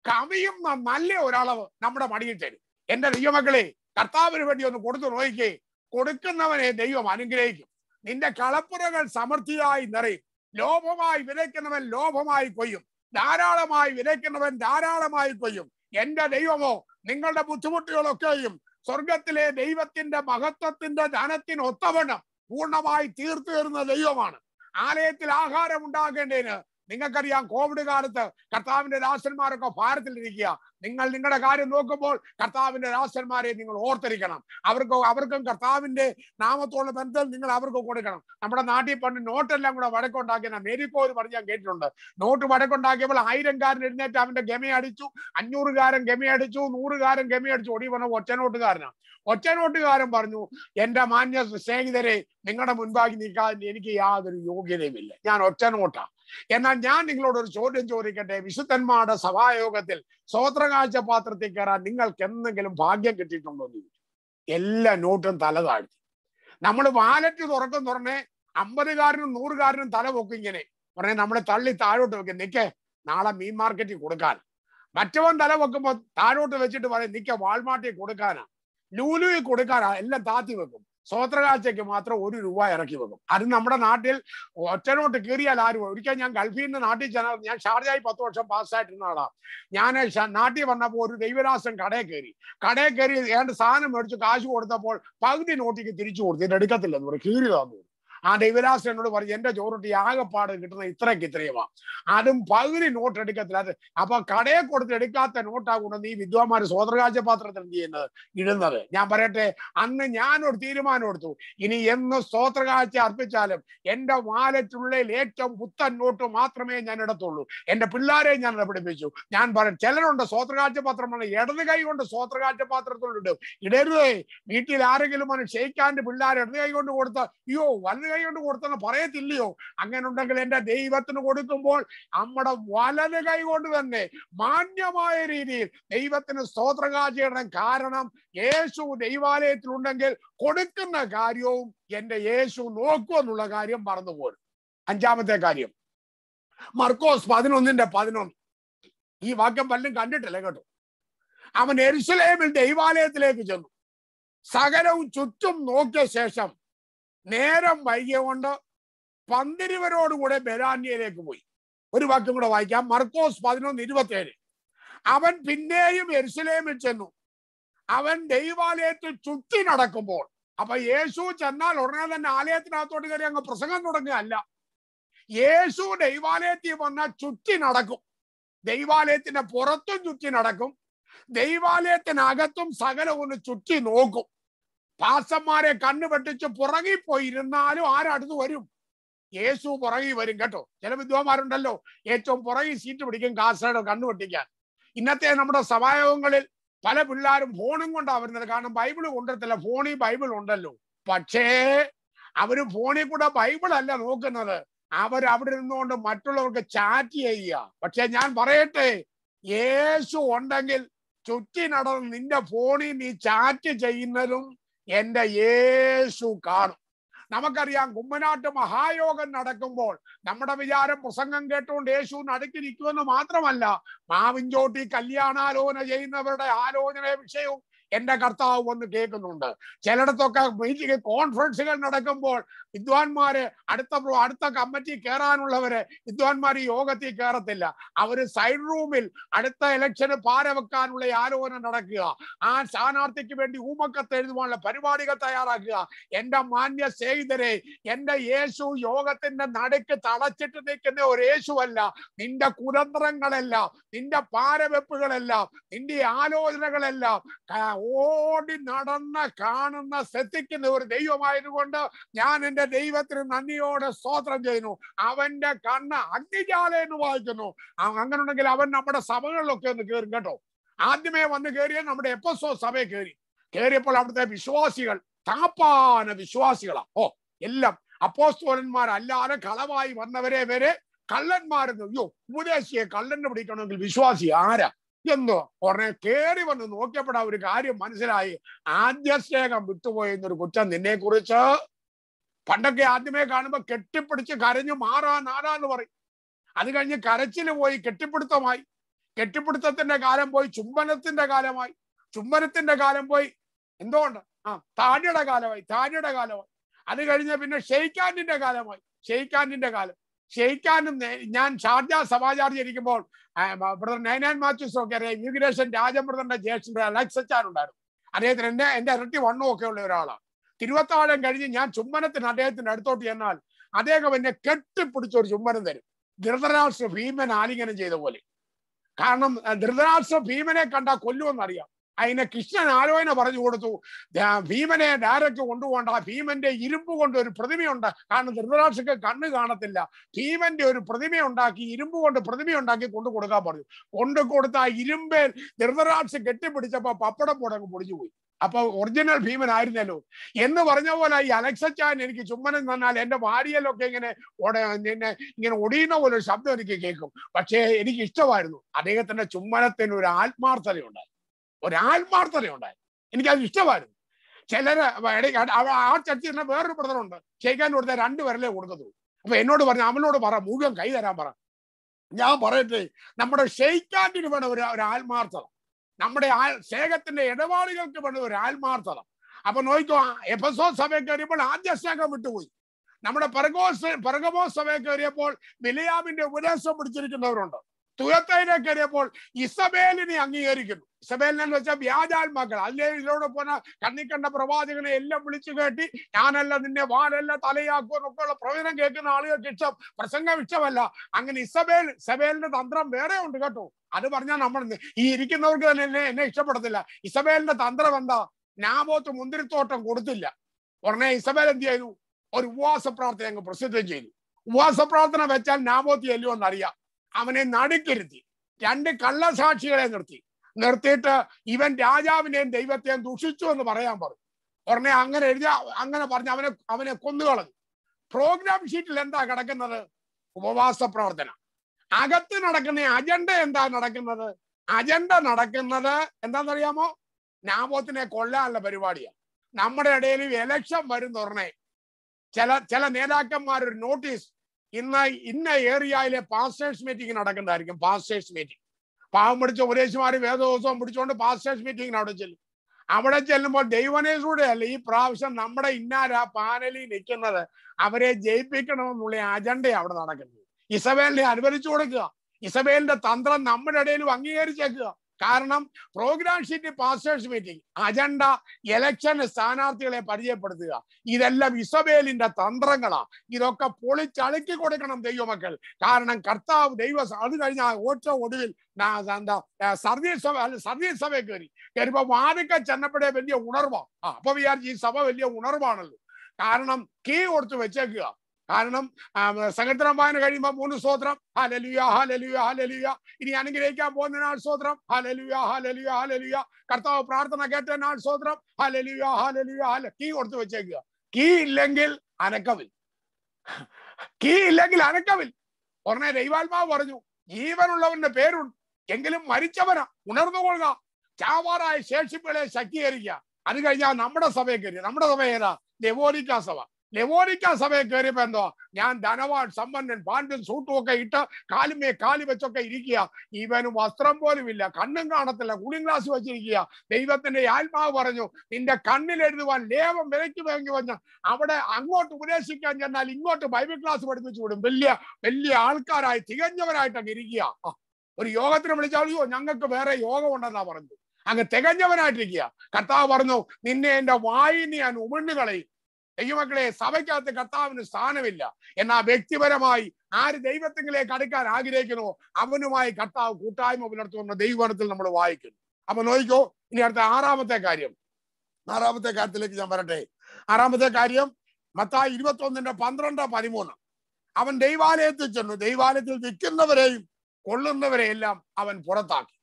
കവിയും നല്ല ഒരളവ് നമ്മുടെ മടിയിൽ തരും എന്റെ ദൈവമക്കളെ കർത്താവിന് വേണ്ടി ഒന്ന് കൊടുത്തു നോക്കിക്കേ കൊടുക്കുന്നവനെ ദൈവം അനുഗ്രഹിക്കും നിന്റെ കളപ്പുറകൾ സമൃദ്ധിയായി നിറയും ലോഭമായി വിതയ്ക്കുന്നവൻ ലോഭമായി കൊയ്യും ധാരാളമായി വിതയ്ക്കുന്നവൻ ധാരാളമായി കൊയ്യും എന്റെ ദൈവമോ നിങ്ങളുടെ ബുദ്ധിമുട്ടുകളൊക്കെയും സ്വർഗത്തിലെ ദൈവത്തിന്റെ മഹത്വത്തിന്റെ ധനത്തിന് ഒത്തവണ്ണം പൂർണ്ണമായി തീർത്തു തരുന്ന ദൈവമാണ് ആലയത്തിൽ ആഹാരം ഉണ്ടാകേണ്ടതിന് നിങ്ങൾക്കറിയാം കോവിഡ് കാലത്ത് കർത്താവിന്റെ ദാസന്മാരൊക്കെ ഭാരത്തിലിരിക്കുക നിങ്ങൾ നിങ്ങളുടെ കാര്യം നോക്കുമ്പോൾ കർത്താവിന്റെ ദാസന്മാരെ നിങ്ങൾ ഓർത്തിരിക്കണം അവർക്ക് അവർക്കും കർത്താവിന്റെ നാമത്തോളം ബന്ധം നിങ്ങൾ അവർക്ക് കൊടുക്കണം നമ്മുടെ നാട്ടിൽ പണ്ട് നോട്ടെല്ലാം കൂടെ വടക്കുണ്ടാക്കിയ മേരിക്കോ ഒരു പറഞ്ഞ് ഞാൻ കേട്ടിട്ടുണ്ട് നോട്ട് വഴക്കുണ്ടാക്കിയപ്പോൾ ആയിരംകാരൻ എഴുന്നേറ്റ് അവന്റെ അടിച്ചു അഞ്ഞൂറുകാരൻ ഗമയടിച്ചു നൂറുകാരൻ അടിച്ചു ഓടി പറഞ്ഞ ഒറ്റനോട്ടുകാരനാണ് ഒറ്റനോട്ടുകാരൻ പറഞ്ഞു എന്റെ മാന്യ സ്നേഹിതരെ നിങ്ങളുടെ മുൻപാകി നിൽക്കാൻ എനിക്ക് യാതൊരു യോഗ്യതയുമില്ല ഞാൻ ഒറ്റനോട്ടാണ് എന്നാൽ ഞാൻ നിങ്ങളോട് ഒരു ചോദ്യം ചോദിക്കട്ടെ വിശുദ്ധന്മാരുടെ സഭായോഗത്തിൽ സ്വോത്രകാഴ്ച പാത്രത്തിൽ കയറാൻ നിങ്ങൾക്ക് എന്തെങ്കിലും ഭാഗ്യം കിട്ടിയിട്ടുണ്ടോ എന്ന് ചോദിച്ചു എല്ലാ നോട്ടും തല താഴ്ത്തി നമ്മൾ വാലറ്റ് തുറക്കും തുറന്നേ അമ്പതുകാരനും നൂറുകാരനും തല പൊക്കും ഇങ്ങനെ പറഞ്ഞ നമ്മളെ തള്ളി താഴോട്ട് വെക്കും നിൽക്കേ നാളെ മീൻ മാർക്കറ്റിൽ കൊടുക്കാൻ മറ്റവൻ തല വെക്കുമ്പോൾ താഴോട്ട് വെച്ചിട്ട് പറയും നിൽക്ക വാൾമാർട്ടിൽ കൊടുക്കാനാ ലൂലുവിൽ കൊടുക്കാനാ എല്ലാം താത്തി വെക്കും കാഴ്ചയ്ക്ക് മാത്രം ഒരു രൂപ ഇറക്കി വെക്കും അത് നമ്മുടെ നാട്ടിൽ ഒറ്റനോട്ട് കീറിയാൽ ആരും ഒരിക്കൽ ഞാൻ ഗൾഫിൽ നിന്ന് നാട്ടിൽ ചെന്നാൽ ഞാൻ ഷാർജായി പത്ത് വർഷം പാസ്സായിട്ടിരുന്ന ആളാണ് ഞാൻ നാട്ടിൽ വന്നപ്പോൾ ഒരു ദൈവരാസം കടയിൽ കയറി കടയിൽ കയറി ഏതാണ്ട് സാധനം മേടിച്ച് കാശ് കൊടുത്തപ്പോൾ പകുതി നോട്ടിക്ക് തിരിച്ചു കൊടുത്തു ഇത് എടുക്കത്തില്ലെന്ന് പറയും കീറി തന്നു ആ ദൈവരാശൻ എന്നോട് പറഞ്ഞു എന്റെ ചോറുട്ടി ആകെപ്പാട് കിട്ടുന്ന ഇത്രയ്ക്ക് ഇത്രയുമാ അതും പകുതി നോട്ട് എടുക്കത്തില്ല അപ്പൊ കടയെ കൊടുത്ത് എടുക്കാത്ത നോട്ടാകൊണ്ട് നീ വിദ്വാന്മാർ സ്വതകാഴ്ച പാത്രത്തിൽ എന്ത് ചെയ്യുന്നത് ഇടുന്നത് ഞാൻ പറയട്ടെ അന്ന് ഞാനൊരു തീരുമാനം എടുത്തു ഇനി എന്ന് സ്വതകാഴ്ച അർപ്പിച്ചാലും എന്റെ വാലറ്റുള്ളിൽ ഏറ്റവും പുത്തൻ നോട്ട് മാത്രമേ ഞാൻ എടുത്തുള്ളൂ എന്റെ പിള്ളാരെ ഞാൻ പഠിപ്പിച്ചു ഞാൻ പറയും ചിലരുണ്ട് സ്വതകാഴ്ച പത്രമാണ് ഇടത് കൈ കൊണ്ട് സ്വതകാഴ്ച പാത്രത്തിൽ ഇടും ഇടരുതേ വീട്ടിൽ ആരെങ്കിലും അവന് ഷെയ്ക്കാൻ്റെ പിള്ളേർ ഇടത് കൈ കൊണ്ട് കൊടുത്ത് അയ്യോ വലത് കൈ കൊണ്ട് കൊടുത്തെന്ന് പറയത്തില്ലയോ അങ്ങനെ ഉണ്ടെങ്കിൽ എൻ്റെ ദൈവത്തിന് കൊടുക്കുമ്പോൾ നമ്മുടെ വലത് കൈ കൊണ്ട് തന്നെ മാന്യമായ രീതിയിൽ ദൈവത്തിന് സ്തോത്രകാചരണം കാരണം യേശു ദൈവാലയത്തിൽ ഉണ്ടെങ്കിൽ കൊടുക്കുന്ന കാര്യവും എൻ്റെ യേശു നോക്കൂ എന്നുള്ള കാര്യം മറന്നുപോലും അഞ്ചാമത്തെ കാര്യം മർക്കോസ് പതിനൊന്നിന്റെ പതിനൊന്ന് ഈ വാക്യം പലരും കണ്ടിട്ടില്ല കേട്ടോ അവൻ എരുസലേമിൽ ദൈവാലയത്തിലേക്ക് ചെന്നു സകലവും ചുറ്റും നോക്കിയ ശേഷം നേരം വൈകിയ കൊണ്ട് പന്തിരുവരോടുകൂടെ ബെരാന്യയിലേക്ക് പോയി ഒരു വാക്യം കൂടെ വായിക്കാം മർക്കോസ് പതിനൊന്ന് ഇരുപത്തേഴ് അവൻ പിന്നെയും എരുസലേമിൽ ചെന്നു അവൻ ദൈവാലയത്തിൽ ചുറ്റി നടക്കുമ്പോൾ അപ്പൊ യേശു ചെന്നാൽ ഉടനെ തന്നെ ആലയത്തിനകത്തോട്ട് കയറി അങ്ങ് പ്രസംഗം തുടങ്ങുകയല്ല യേശു ദൈവാലയത്തിൽ വന്നാൽ ചുറ്റി നടക്കും ദൈവാലയത്തിന്റെ പുറത്തും ചുറ്റി നടക്കും ദൈവാലയത്തിനകത്തും സകലവും ചുറ്റി നോക്കും ദാസന്മാരെ കണ്ണു വെട്ടിച്ച് പുറകി പോയി ഇരുന്നാലും ആരടുത്ത് വരും യേശു പുറകി വരും കേട്ടോ ചില വിദ്വാന്മാരുണ്ടല്ലോ ഏറ്റവും പുറകിൽ സീറ്റ് പിടിക്കും കാസയുടെ കണ്ണു വെട്ടിക്കാൻ ഇന്നത്തെ നമ്മുടെ സമായോഗങ്ങളിൽ പല പിള്ളേരും ഫോണും കൊണ്ടാണ് വരുന്നത് കാരണം ബൈബിൾ കൊണ്ടിരത്തില്ല ഫോണിൽ ബൈബിൾ ഉണ്ടല്ലോ പക്ഷേ അവര് ഫോണിൽ കൂടെ ബൈബിൾ അല്ല നോക്കുന്നത് അവർ അവിടെ ഇരുന്നുകൊണ്ട് മറ്റുള്ളവർക്ക് ചാറ്റ് ചെയ്യുക പക്ഷെ ഞാൻ പറയട്ടെ യേശു ഉണ്ടെങ്കിൽ ചുറ്റി നടന്ന് നിന്റെ ഫോണിൽ നീ ചാറ്റ് ചെയ്യുന്നതും എന്റെ യേശു കാണും നമുക്കറിയാം കുമ്മനാട്ട് മഹായോഗം നടക്കുമ്പോൾ നമ്മുടെ വിചാരം പ്രസംഗം കേട്ടുകൊണ്ട് യേശു നടുക്കിരിക്കുമെന്ന് മാത്രമല്ല മാവിൻചോട്ടി കല്യാണാലോചന ചെയ്യുന്നവരുടെ ആലോചന വിഷയവും എന്റെ കർത്താവ് വന്ന് കേൾക്കുന്നുണ്ട് ചിലയിടത്തൊക്കെ മീറ്റിംഗ് കോൺഫറൻസുകൾ നടക്കുമ്പോൾ വിദ്വാൻമാര് അടുത്ത അടുത്ത കമ്മിറ്റി കയറാനുള്ളവര് വിദ്വാൻമാർ യോഗത്തിൽ കയറത്തില്ല അവര് സൈഡ് റൂമിൽ അടുത്ത ഇലക്ഷന് പാരവെക്കാനുള്ള വെക്കാനുള്ള ആലോചന നടക്കുക ആ സ്ഥാനാർത്ഥിക്ക് വേണ്ടി ഊമക്കത്ത് എഴുതുവാനുള്ള പരിപാടികൾ തയ്യാറാക്കുക എന്റെ മാന്യ സ്നേഹിതരെ എന്റെ യേശു യോഗത്തിന്റെ നടുക്ക് തളച്ചിട്ട് നിൽക്കുന്ന ഒരു യേശുവല്ല നിന്റെ കുതന്ത്രങ്ങളെല്ലാം നിന്റെ പാരവെപ്പുകളെല്ലാം നിന്റെ ആലോചനകളെല്ലാം ഓടി നടന്ന് കാണുന്ന ശ്രദ്ധിക്കുന്ന ഒരു ദൈവമായതുകൊണ്ട് ഞാൻ എൻ്റെ ദൈവത്തിന് നന്ദിയോടെ സ്തോത്രം ചെയ്യുന്നു അവന്റെ കണ്ണ് അഗ്നിജാല എന്ന് വായിക്കുന്നു അങ്ങനെ ഉണ്ടെങ്കിൽ അവൻ നമ്മുടെ സഭകളിലൊക്കെ ഒന്ന് കയറും കേട്ടോ ആദ്യമേ വന്ന് കയറിയ നമ്മുടെ എപ്പസോ സഭയെ കയറി കയറിയപ്പോൾ അവിടുത്തെ വിശ്വാസികൾ താപ്പാന വിശ്വാസികളാ ഓ എല്ലാം അല്ലാതെ കളവായി വന്നവരെ വരെ കള്ളന്മാരെന്ന് അയ്യോ ഉപദേശിയെ കള്ളനെ പിടിക്കണമെങ്കിൽ വിശ്വാസി ആരാ എന്തോ ഉടനെ കയറി വന്ന് നോക്കിയപ്പോഴാ ഒരു കാര്യം മനസ്സിലായി ആദ്യ സ്നേഹം വിട്ടുപോയി എന്നൊരു കുറ്റം നിന്നെ കുറിച്ച് പണ്ടൊക്കെ ആദ്യമേ കാണുമ്പോ കെട്ടിപ്പിടിച്ച് കരഞ്ഞു മാറാ നാടാ എന്ന് പറയും അത് കഴിഞ്ഞ് കരച്ചില് പോയി കെട്ടിപ്പിടുത്തമായി കെട്ടിപ്പിടുത്തത്തിന്റെ കാലം പോയി ചുംബനത്തിന്റെ കാലമായി ചുംബനത്തിന്റെ കാലം പോയി എന്തുകൊണ്ട് ആ താഴെയുടെ കാലമായി താഴെയുടെ കാലമായി അത് കഴിഞ്ഞ് പിന്നെ ഷെയ്ഖാൻഡിന്റെ കാലമായി ഷെയ്ഖാൻഡിന്റെ കാലം ഷെയ്ഖാനും ഞാൻ ഷാർജ സഭാചാർജ് ഇരിക്കുമ്പോൾ ബ്രദർ നൈനാൻ മാത്യൂസ് ഒക്കെ അറിയാം ഇമിഗ്രേഷൻ രാജബ്രദറിന്റെ ജ്യേഷ്ഠൻ്റെ അലക്സച്ചാൻ ഉണ്ടായിരുന്നു അദ്ദേഹത്തിന് എന്റെ എന്റെ ഇരട്ടി വണ്ണും ഒക്കെ ഉള്ള ഒരാളാണ് തിരുവത്താഴം കഴിഞ്ഞ് ഞാൻ ചുമ്മനത്തിന് അദ്ദേഹത്തിന്റെ അടുത്തോട്ട് ചെന്നാൽ അദ്ദേഹം എന്നെ കെട്ടിപ്പിടിച്ച ഒരു ചുമ്മനം തരും ധൃതരാഷ്ട്ര ഭീമൻ ആലിംഗനം ചെയ്ത പോലെ കാരണം ധൃതരാഷ്ട്ര ഭീമനെ കണ്ടാൽ കൊല്ലുമെന്നറിയാം അതിനെ കൃഷ്ണൻ ആലോചന പറഞ്ഞു കൊടുത്തു ഭീമനെ ഡയറക്റ്റ് കൊണ്ടുപോകണ്ട ഭീമന്റെ ഇരുമ്പ് കൊണ്ട് ഒരു പ്രതിമയുണ്ട് കാരണം ധൃതരാക്ഷക്ക് കണ്ണ് കാണത്തില്ല ഭീമന്റെ ഒരു പ്രതിമ ഉണ്ടാക്കി ഇരുമ്പ് കൊണ്ട് പ്രതിമ ഉണ്ടാക്കി കൊണ്ടു കൊടുക്കാൻ പറഞ്ഞു കൊണ്ടു കൊടുത്ത ആ ഇരുമ്പേൽ ധൃതരാക്ഷ കെട്ടിപ്പിടിച്ചപ്പോ പപ്പടം പുടങ്ങ് പൊടിഞ്ഞു പോയി അപ്പൊ ഒറിജിനൽ ആയിരുന്നല്ലോ എന്ന് പറഞ്ഞ പോലെ ഈ അലക്സച്ചാൻ എനിക്ക് ചുമ്മനം തന്നാൽ എന്റെ ഭാര്യയിലൊക്കെ ഇങ്ങനെ ഇങ്ങനെ ഇങ്ങനെ ഒടിയുന്ന പോലെ ഒരു ശബ്ദം എനിക്ക് കേൾക്കും പക്ഷേ എനിക്ക് ഇഷ്ടമായിരുന്നു അദ്ദേഹത്തിന്റെ ചുമ്മനത്തിന് ഒരു ആത്മാർത്ഥതയുണ്ടായി ഒരാത്മാർത്ഥതയുണ്ടായി എനിക്കത് ഇഷ്ടമായിരുന്നു ചിലര് ആ ചർച്ച തന്നെ വേറൊരു പ്രതലുണ്ട് ഷെയ്ഖാൻ കൊടുത്ത രണ്ട് വിരലേ കൊടുക്കത്തുള്ളൂ അപ്പൊ എന്നോട് പറഞ്ഞു അമലിനോട് പറ മുഴുവൻ കൈ തരാൻ പറ ഞാൻ പറയട്ടെ നമ്മുടെ ഷെയ്ഖാന്റിന് വേണ്ട ഒരു ഒരു ആത്മാർത്ഥത നമ്മുടെ ആ ശേഖത്തിന്റെ ഇടപാടുകൾക്ക് വേണ്ട ഒരു ആത്മാർത്ഥത അപ്പൊ നോക്കിക്കോ എപ്പസോ സഭ കയറിയപ്പോൾ ആദ്യ ശേഖം വിട്ടുപോയി നമ്മുടെ പെർഗോസ് പെർഗമോ സഭ കയറിയപ്പോൾ വിലയാമിന്റെ ഉപദേശം പിടിച്ചിരിക്കുന്നവരുണ്ട് തുരത്തൈനെ കയറിയപ്പോൾ ഇസബേലിനെ അംഗീകരിക്കുന്നു ഇസബേലിനെ എന്ന് വെച്ചാൽ വ്യാജാത്മാക്കൾ അല്ലേ ഇതിലൂടെ പോന കണ്ണി കണ്ട പ്രവാചകനെ എല്ലാം വിളിച്ചു കേട്ടി ഞാനല്ല നിന്നെ വാലല്ല തലയാക്കുക എന്നൊക്കെയുള്ള ഉള്ള പ്രവചനം കേൾക്കുന്ന ആളുകൾക്ക് ഇഷ്ടം പ്രസംഗം ഇഷ്ടമല്ല അങ്ങനെ ഇസബേൽ ഇസബേലിന്റെ തന്ത്രം വേറെ ഉണ്ട് കേട്ടോ അത് പറഞ്ഞാൽ നമ്മൾ ഈ ഇരിക്കുന്നവർക്ക് തന്നെ എന്നെ എന്നെ ഇഷ്ടപ്പെടത്തില്ല ഇസബേലിന്റെ തന്ത്രം എന്താ നാബോത്ത് മുന്തിരിത്തോട്ടം കൊടുത്തില്ല ഉടനെ ഇസബേൽ എന്ത് ചെയ്തു ഒരു ഉപവാസ പ്രാർത്ഥന അങ്ങ് പ്രസിദ്ധം ചെയ്തു ഉപവാസ പ്രാർത്ഥന വെച്ചാൽ നാബോത്ത് ചെല്ലുമെന്നറിയാം അവനെ നടുക്കിരുത്തി രണ്ട് കള്ളസാക്ഷികളെ നിർത്തി നിർത്തിയിട്ട് ഇവൻ രാജാവിനെയും ദൈവത്തെയും ദുഷിച്ചു എന്ന് പറയാൻ പറഞ്ഞു ഉടനെ അങ്ങനെ എഴുതിയ അങ്ങനെ പറഞ്ഞ അവനെ അവനെ കൊന്നുകളഞ്ഞു പ്രോഗ്രാം ഷീറ്റിൽ എന്താ കിടക്കുന്നത് ഉപവാസ പ്രവർത്തന അകത്ത് നടക്കുന്ന അജണ്ട എന്താ നടക്കുന്നത് അജണ്ട നടക്കുന്നത് എന്താണെന്നറിയാമോ നാബോത്തിനെ കൊല്ലാനുള്ള പരിപാടിയാണ് നമ്മുടെ ഇടയിൽ ഇലക്ഷൻ വരും തുറന്നേ ചില ചില നേതാക്കന്മാർ ഒരു നോട്ടീസ് ഇന്ന് ഇന്ന ഏരിയയിലെ പാസ്റ്റേഴ്സ് മീറ്റിംഗ് നടക്കുന്നതായിരിക്കും പാസ്റ്റേഴ്സ് മീറ്റിംഗ് പാവം പിടിച്ച ഉപദേശിമാർ വേദോത്സവം പിടിച്ചുകൊണ്ട് പാസ്റ്റേഴ്സ് മീറ്റിംഗിന് അവിടെ ചെല്ലും അവിടെ ചെല്ലുമ്പോൾ ദൈവനേശൂടെ അല്ല ഈ പ്രാവശ്യം നമ്മുടെ ഇന്നാരാ പാനലിൽ നിൽക്കുന്നത് അവരെ ജയിപ്പിക്കണമെന്നുള്ള അജണ്ടയാണ് അവിടെ നടക്കുന്നത് ഇസബേലിനെ അനുവദിച്ചു കൊടുക്കുക ഇസബേലിന്റെ തന്ത്രം നമ്മുടെ ഇടയിലും അംഗീകരിച്ചേക്കുക കാരണം programme sheet pastors meeting agenda election സ്ഥാനാർത്ഥികളെ പരിചയപ്പെടുത്തുക ഇതെല്ലാം ഇസബേലിന്റെ തന്ത്രങ്ങളാ ഇതൊക്കെ പൊളിച്ചളുക്കി കൊടുക്കണം ദൈവമക്കൾ കാരണം കർത്താവ് ദൈവ അത് കഴിഞ്ഞ ഓറ്റ ഒടുവിൽ എന്താ സർവീസ് സഭ അല്ല സർവീസ് സഭ കയറി കയറിപ്പോ വാതിക്ക ചെന്നപ്പോഴേ വലിയ ഉണർവാ ആ അപ്പൊ വിചാരിച്ചു ഈ സഭ വലിയ ഉണർവാണല്ലോ കാരണം കീ കൊടുത്ത് വെച്ചേക്കുക കാരണം വായന കഴിയുമ്പോൾ മൂന്ന് സ്തോത്രം ഹലലുയ ഹലലുയ ഹലലുയ ഇനി അനുഗ്രഹിക്കാൻ പോകുന്ന നാൾ സ്തോത്രം ഹലലുയ ഹലലുയ ഹലലുയ കർത്താവ് പ്രാർത്ഥന കേട്ട നാൾ സ്തോത്രം ഹലലുയ ഹലലുയ ഹല കീ കൊടുത്തു വെച്ചേക്കുക കീ ഇല്ലെങ്കിൽ അനക്കവിൽ കീ ഇല്ലെങ്കിൽ അനക്കവിൽ ഉടനെ ദൈവാത്മാവ് പറഞ്ഞു ജീവനുള്ളവന്റെ പേരുണ്ട് എങ്കിലും മരിച്ചവന ഉണർന്നുകൊള്ളുക ചാവാറായ ശേഷിപ്പുകളെ ശക്തീകരിക്കുക അത് കഴിഞ്ഞാൽ നമ്മുടെ സഭയെ കയറി നമ്മുടെ സഭ ഏതാ ദേവോലിക്കാ സഭ ലവോണിക്കാൻ സഭയിൽ കയറിയപ്പോ എന്തോ ഞാൻ ധനവാൻ സമ്പന്നൻ പാണ്ടും സൂട്ടും ഒക്കെ ഇട്ട് കാലുമേ കാലി വെച്ചൊക്കെ ഇരിക്കുക ഇവന് വസ്ത്രം പോലും ഇല്ല കണ്ണും കാണത്തില്ല കൂളിംഗ് ഗ്ലാസ് വെച്ചിരിക്കുക ദൈവത്തിന്റെ ആത്മാവ് പറഞ്ഞു നിന്റെ കണ്ണിൽ എഴുതുവാൻ ലേവം വിലയ്ക്ക് വേണ്ടി വന്ന് അവിടെ അങ്ങോട്ട് ഉപദേശിക്കാൻ ചെന്നാൽ ഇങ്ങോട്ട് ബൈബിൾ ക്ലാസ് പഠിപ്പിച്ചു വിടും വലിയ വലിയ ആൾക്കാരായി തികഞ്ഞവരായിട്ടൊക്കെ ഇരിക്കുക ഒരു യോഗത്തിന് വിളിച്ചാലോ ഞങ്ങൾക്ക് വേറെ യോഗം ഉണ്ടെന്നാ പറഞ്ഞു അങ്ങ് തികഞ്ഞവനായിട്ടിരിക്കുക കർത്താവ് പറഞ്ഞു നിന്നെ എന്റെ വായി ഞാൻ ഉമിണ്ണു ദൈവമക്കളെ സഭയ്ക്കകത്ത് കർത്താവിന് സ്ഥാനമില്ല എന്നാൽ വ്യക്തിപരമായി ആര് ദൈവത്തിലേക്ക് അടുക്കാൻ ആഗ്രഹിക്കണോ അവനുമായി കർത്താവ് കൂട്ടായ്മ പുലർത്തുന്ന ദൈവഗണത്തിൽ നമ്മൾ വായിക്കുന്നു അപ്പൊ നോക്കിക്കോ ഇനി അടുത്ത ആറാമത്തെ കാര്യം ആറാമത്തെ കാര്യത്തിലേക്ക് ഞാൻ വരട്ടെ ആറാമത്തെ കാര്യം മത്തായി ഇരുപത്തി ഒന്നിന്റെ പന്ത്രണ്ട് പതിമൂന്ന് അവൻ ദൈവാലയത്തിൽ ചെന്നു ദൈവാലയത്തിൽ വിൽക്കുന്നവരെയും കൊള്ളുന്നവരെയെല്ലാം അവൻ പുറത്താക്കി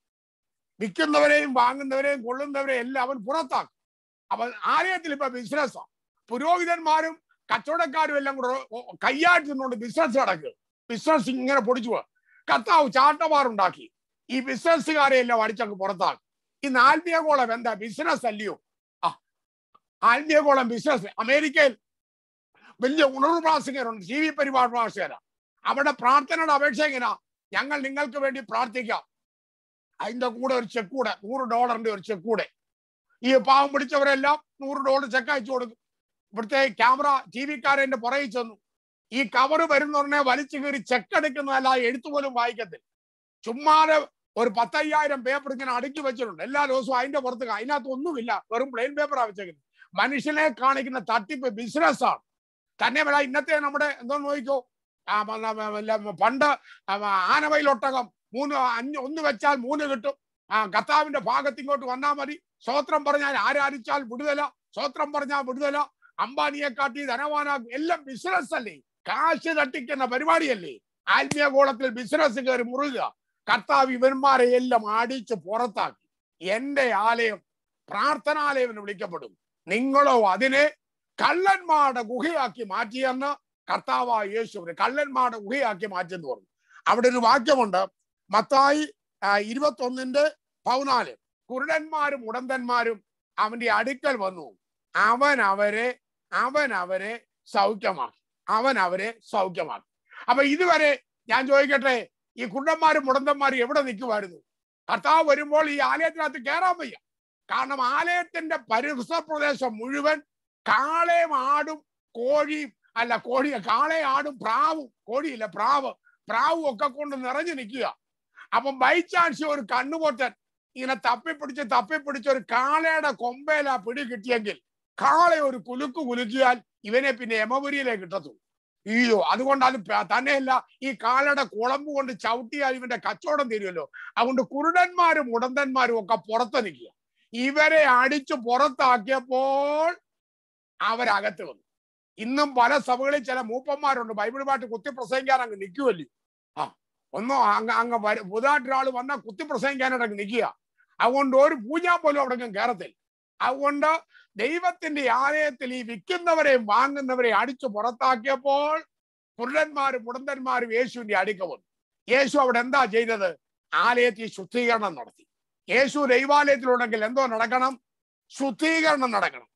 വിൽക്കുന്നവരെയും വാങ്ങുന്നവരെയും കൊള്ളുന്നവരെയും എല്ലാം അവൻ പുറത്താക്കി അവൻ ആലയത്തിൽ ഇപ്പൊ ബിസിനസ്സാണ് പുരോഹിതന്മാരും കച്ചവടക്കാരും എല്ലാം കൂടെ കയ്യായിട്ട് നിന്നുകൊണ്ട് ബിസിനസ് നടക്കുക ബിസിനസ് ഇങ്ങനെ പൊടിച്ചു പോവാ കർത്താവ് ചാട്ടമാറുണ്ടാക്കി ഈ ബിസിനസ്സുകാരെ എല്ലാം അടിച്ചങ്ങ് ഈ ഇന്ന് കോളം എന്താ ബിസിനസ് അല്ലയോ ആ ആത്മീയകോളം ബിസിനസ് അമേരിക്കയിൽ വലിയ ഉണർവ് പ്രാസംഗരുണ്ട് സി വി പരിപാടി പ്രാസംഗരാ അവിടെ പ്രാർത്ഥനയുടെ അപേക്ഷ എങ്ങനെയാ ഞങ്ങൾ നിങ്ങൾക്ക് വേണ്ടി പ്രാർത്ഥിക്കാം അതിന്റെ കൂടെ ഒരു ചെക്കൂടെ നൂറ് ഡോളറിന്റെ ഒരു ചെക്കൂടെ ഈ പാവം പിടിച്ചവരെല്ലാം നൂറ് ഡോളർ ചെക്ക് അയച്ചു കൊടുക്കും ഇവിടുത്തെ ക്യാമറ ടി വിക്കാരൻ്റെ പുറകിൽ ചെന്നു ഈ കവർ വരുന്നവരനെ വലിച്ചു കയറി ചെക്ക് എടുക്കുന്നതല്ല എഴുത്തു പോലും വായിക്കത്തില്ല ചുമ്മാതെ ഒരു പത്തയ്യായിരം പേപ്പർ ഇങ്ങനെ അടുക്കി വെച്ചിട്ടുണ്ട് എല്ലാ ദിവസവും അതിന്റെ പുറത്ത് അതിനകത്ത് ഒന്നുമില്ല വെറും പ്ലെയിൻ പേപ്പർ വെച്ചേക്കുന്നത് മനുഷ്യനെ കാണിക്കുന്ന തട്ടിപ്പ് ബിസിനസ്സാണ് തന്നെ വേണം ഇന്നത്തെ നമ്മുടെ എന്തോ നോക്കിക്കോ പണ്ട് ആനവയിലൊട്ടകം മൂന്ന് അഞ്ച് ഒന്ന് വെച്ചാൽ മൂന്ന് കിട്ടും ആ കത്താവിന്റെ ഭാഗത്ത് ഇങ്ങോട്ട് വന്നാൽ മതി സ്വോത്രം പറഞ്ഞാൽ ആരാധിച്ചാൽ വിടുതല സ്വോത്രം പറഞ്ഞാൽ വിടുതല അംബാനിയെ കാട്ടി ധനവാനാക്കും എല്ലാം ബിസിനസ് അല്ലേ കാശ് തട്ടിക്കുന്ന പരിപാടിയല്ലേ കോളത്തിൽ ബിസിനസ് കയറി മുറുക കർത്താവ് ഇവന്മാരെ എല്ലാം അടിച്ച് പുറത്താക്കി എന്റെ ആലയം പ്രാർത്ഥനാലയം എന്ന് വിളിക്കപ്പെടും നിങ്ങളോ അതിനെ കള്ളന്മാരുടെ ഗുഹയാക്കി മാറ്റിയെന്ന് കർത്താവായ യേശുവിനെ കള്ളന്മാരുടെ ഗുഹയാക്കി മാറ്റിയെന്ന് പറഞ്ഞു അവിടെ ഒരു വാക്യമുണ്ട് മത്തായി ഇരുപത്തൊന്നിന്റെ പതിനാല് കുരുടന്മാരും ഉടന്തന്മാരും അവന്റെ അടുക്കൽ വന്നു അവൻ അവരെ അവൻ അവരെ സൗഖ്യമാക്കി അവൻ അവരെ സൗഖ്യമാക്കി അപ്പൊ ഇതുവരെ ഞാൻ ചോദിക്കട്ടെ ഈ കുണ്ടന്മാരും മുടന്തന്മാരും എവിടെ നിൽക്കുമായിരുന്നു കർത്താവ് വരുമ്പോൾ ഈ ആലയത്തിനകത്ത് കയറാൻ വയ്യ കാരണം ആലയത്തിന്റെ പരിസര പ്രദേശം മുഴുവൻ കാളയും ആടും കോഴിയും അല്ല കോഴി ആടും പ്രാവും കോഴിയില്ല പ്രാവ് പ്രാവും ഒക്കെ കൊണ്ട് നിറഞ്ഞു നിൽക്കുക അപ്പം ബൈ ചാൻസ് ഒരു കണ്ണുപൊട്ടൻ ഇങ്ങനെ തപ്പിപ്പിടിച്ച് തപ്പിപ്പിടിച്ച് ഒരു കാളയുടെ കൊമ്പയിലാ പിടി കിട്ടിയെങ്കിൽ കാളെ ഒരു കുലുക്ക് കുലുക്കിയാൽ ഇവനെ പിന്നെ യമപുരിയിലേക്ക് കിട്ടത്തുള്ളൂ അതുകൊണ്ട് അതുകൊണ്ടാണ് തന്നെയല്ല ഈ കാളയുടെ കുളമ്പ് കൊണ്ട് ചവിട്ടിയാൽ ഇവന്റെ കച്ചവടം തീരുമല്ലോ അതുകൊണ്ട് കുരുടന്മാരും ഉടന്തന്മാരും ഒക്കെ പുറത്ത് നിൽക്കുക ഇവരെ അടിച്ചു പുറത്താക്കിയപ്പോൾ അവരകത്ത് വന്നു ഇന്നും പല സഭകളിൽ ചില മൂപ്പന്മാരുണ്ട് ബൈബിൾ പാട്ട് കുത്തി പ്രസംഗിക്കാൻ അങ്ങ് നിൽക്കുമല്ലേ ആ ഒന്നോ അങ്ങ് അങ്ങ് പുതുതായിട്ട് ഒരാൾ വന്നാൽ കുത്തി പ്രസംഗിക്കാനായിട്ട് അങ്ങ് നിൽക്കുക അതുകൊണ്ട് ഒരു പൂജ പോലും അവിടെ കയറത്തില്ല അതുകൊണ്ട് ദൈവത്തിന്റെ ആലയത്തിൽ ഈ വിൽക്കുന്നവരെയും വാങ്ങുന്നവരെയും അടിച്ചു പുറത്താക്കിയപ്പോൾ കുരുടന്മാരും മുടന്തന്മാരും യേശുവിന്റെ അടുക്ക വന്നു യേശു അവിടെ എന്താ ചെയ്തത് ആലയത്തിൽ ശുദ്ധീകരണം നടത്തി യേശു ദൈവാലയത്തിലുണ്ടെങ്കിൽ എന്തോ നടക്കണം ശുദ്ധീകരണം നടക്കണം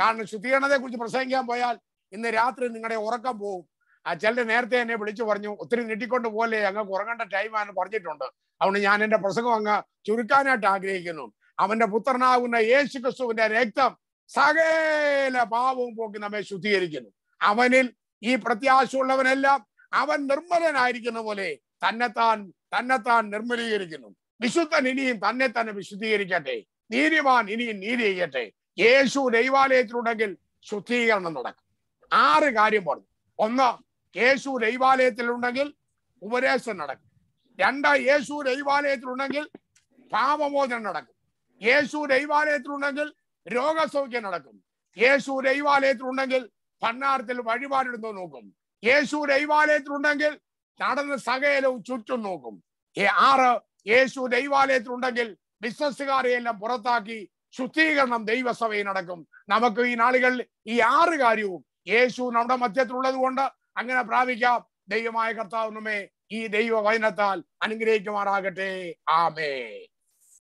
കാരണം ശുദ്ധീകരണത്തെ കുറിച്ച് പ്രസംഗിക്കാൻ പോയാൽ ഇന്ന് രാത്രി നിങ്ങളുടെ ഉറക്കം പോകും ആ ചിലർ നേരത്തെ എന്നെ വിളിച്ചു പറഞ്ഞു ഒത്തിരി നീട്ടിക്കൊണ്ട് പോലെ ഞങ്ങൾക്ക് ഉറങ്ങേണ്ട ടൈമാണ് പറഞ്ഞിട്ടുണ്ട് അതുകൊണ്ട് ഞാൻ എൻ്റെ പ്രസംഗം അങ്ങ് ചുരുക്കാനായിട്ട് ആഗ്രഹിക്കുന്നു അവന്റെ പുത്രനാകുന്ന യേശു ക്രിസ്തുവിന്റെ രക്തം സകല പാവവും പോക്കി നമ്മെ ശുദ്ധീകരിക്കുന്നു അവനിൽ ഈ പ്രത്യാശയുള്ളവനെല്ലാം അവൻ നിർമ്മലനായിരിക്കുന്ന പോലെ തന്നെത്താൻ തന്നെത്താൻ നിർമ്മലീകരിക്കുന്നു വിശുദ്ധൻ ഇനിയും തന്നെ തന്നെ വിശുദ്ധീകരിക്കട്ടെ നീതിമാൻ ഇനിയും നീതി ചെയ്യട്ടെ യേശു ദൈവാലയത്തിലുണ്ടെങ്കിൽ ശുദ്ധീകരണം നടക്കും ആറ് കാര്യം പറഞ്ഞു ഒന്ന് യേശു ദൈവാലയത്തിലുണ്ടെങ്കിൽ ഉപദേശം നടക്കും രണ്ട് യേശു ദൈവാലയത്തിലുണ്ടെങ്കിൽ പാപമോചനം നടക്കും യേശു ദൈവാലയത്തിലുണ്ടെങ്കിൽ രോഗസൗഖ്യം നടക്കും യേശു ദൈവാലയത്തിലുണ്ടെങ്കിൽ ഭണ്ണാരത്തിൽ വഴിപാടിടുന്നു നോക്കും യേശു ദൈവാലയത്തിലുണ്ടെങ്കിൽ നടന്ന് സകലവും ചുറ്റും നോക്കും ആറ് യേശു ദൈവാലയത്തിലുണ്ടെങ്കിൽ ബിസിനസ്സുകാരെ എല്ലാം പുറത്താക്കി ശുദ്ധീകരണം ദൈവസഭയിൽ നടക്കും നമുക്ക് ഈ നാളുകളിൽ ഈ ആറ് കാര്യവും യേശു നമ്മുടെ മധ്യത്തിലുള്ളത് കൊണ്ട് അങ്ങനെ പ്രാപിക്കാം ദൈവമായ കർത്താവ് നമ്മെ ഈ ദൈവ വചനത്താൽ അനുഗ്രഹിക്കുമാറാകട്ടെ ആമേ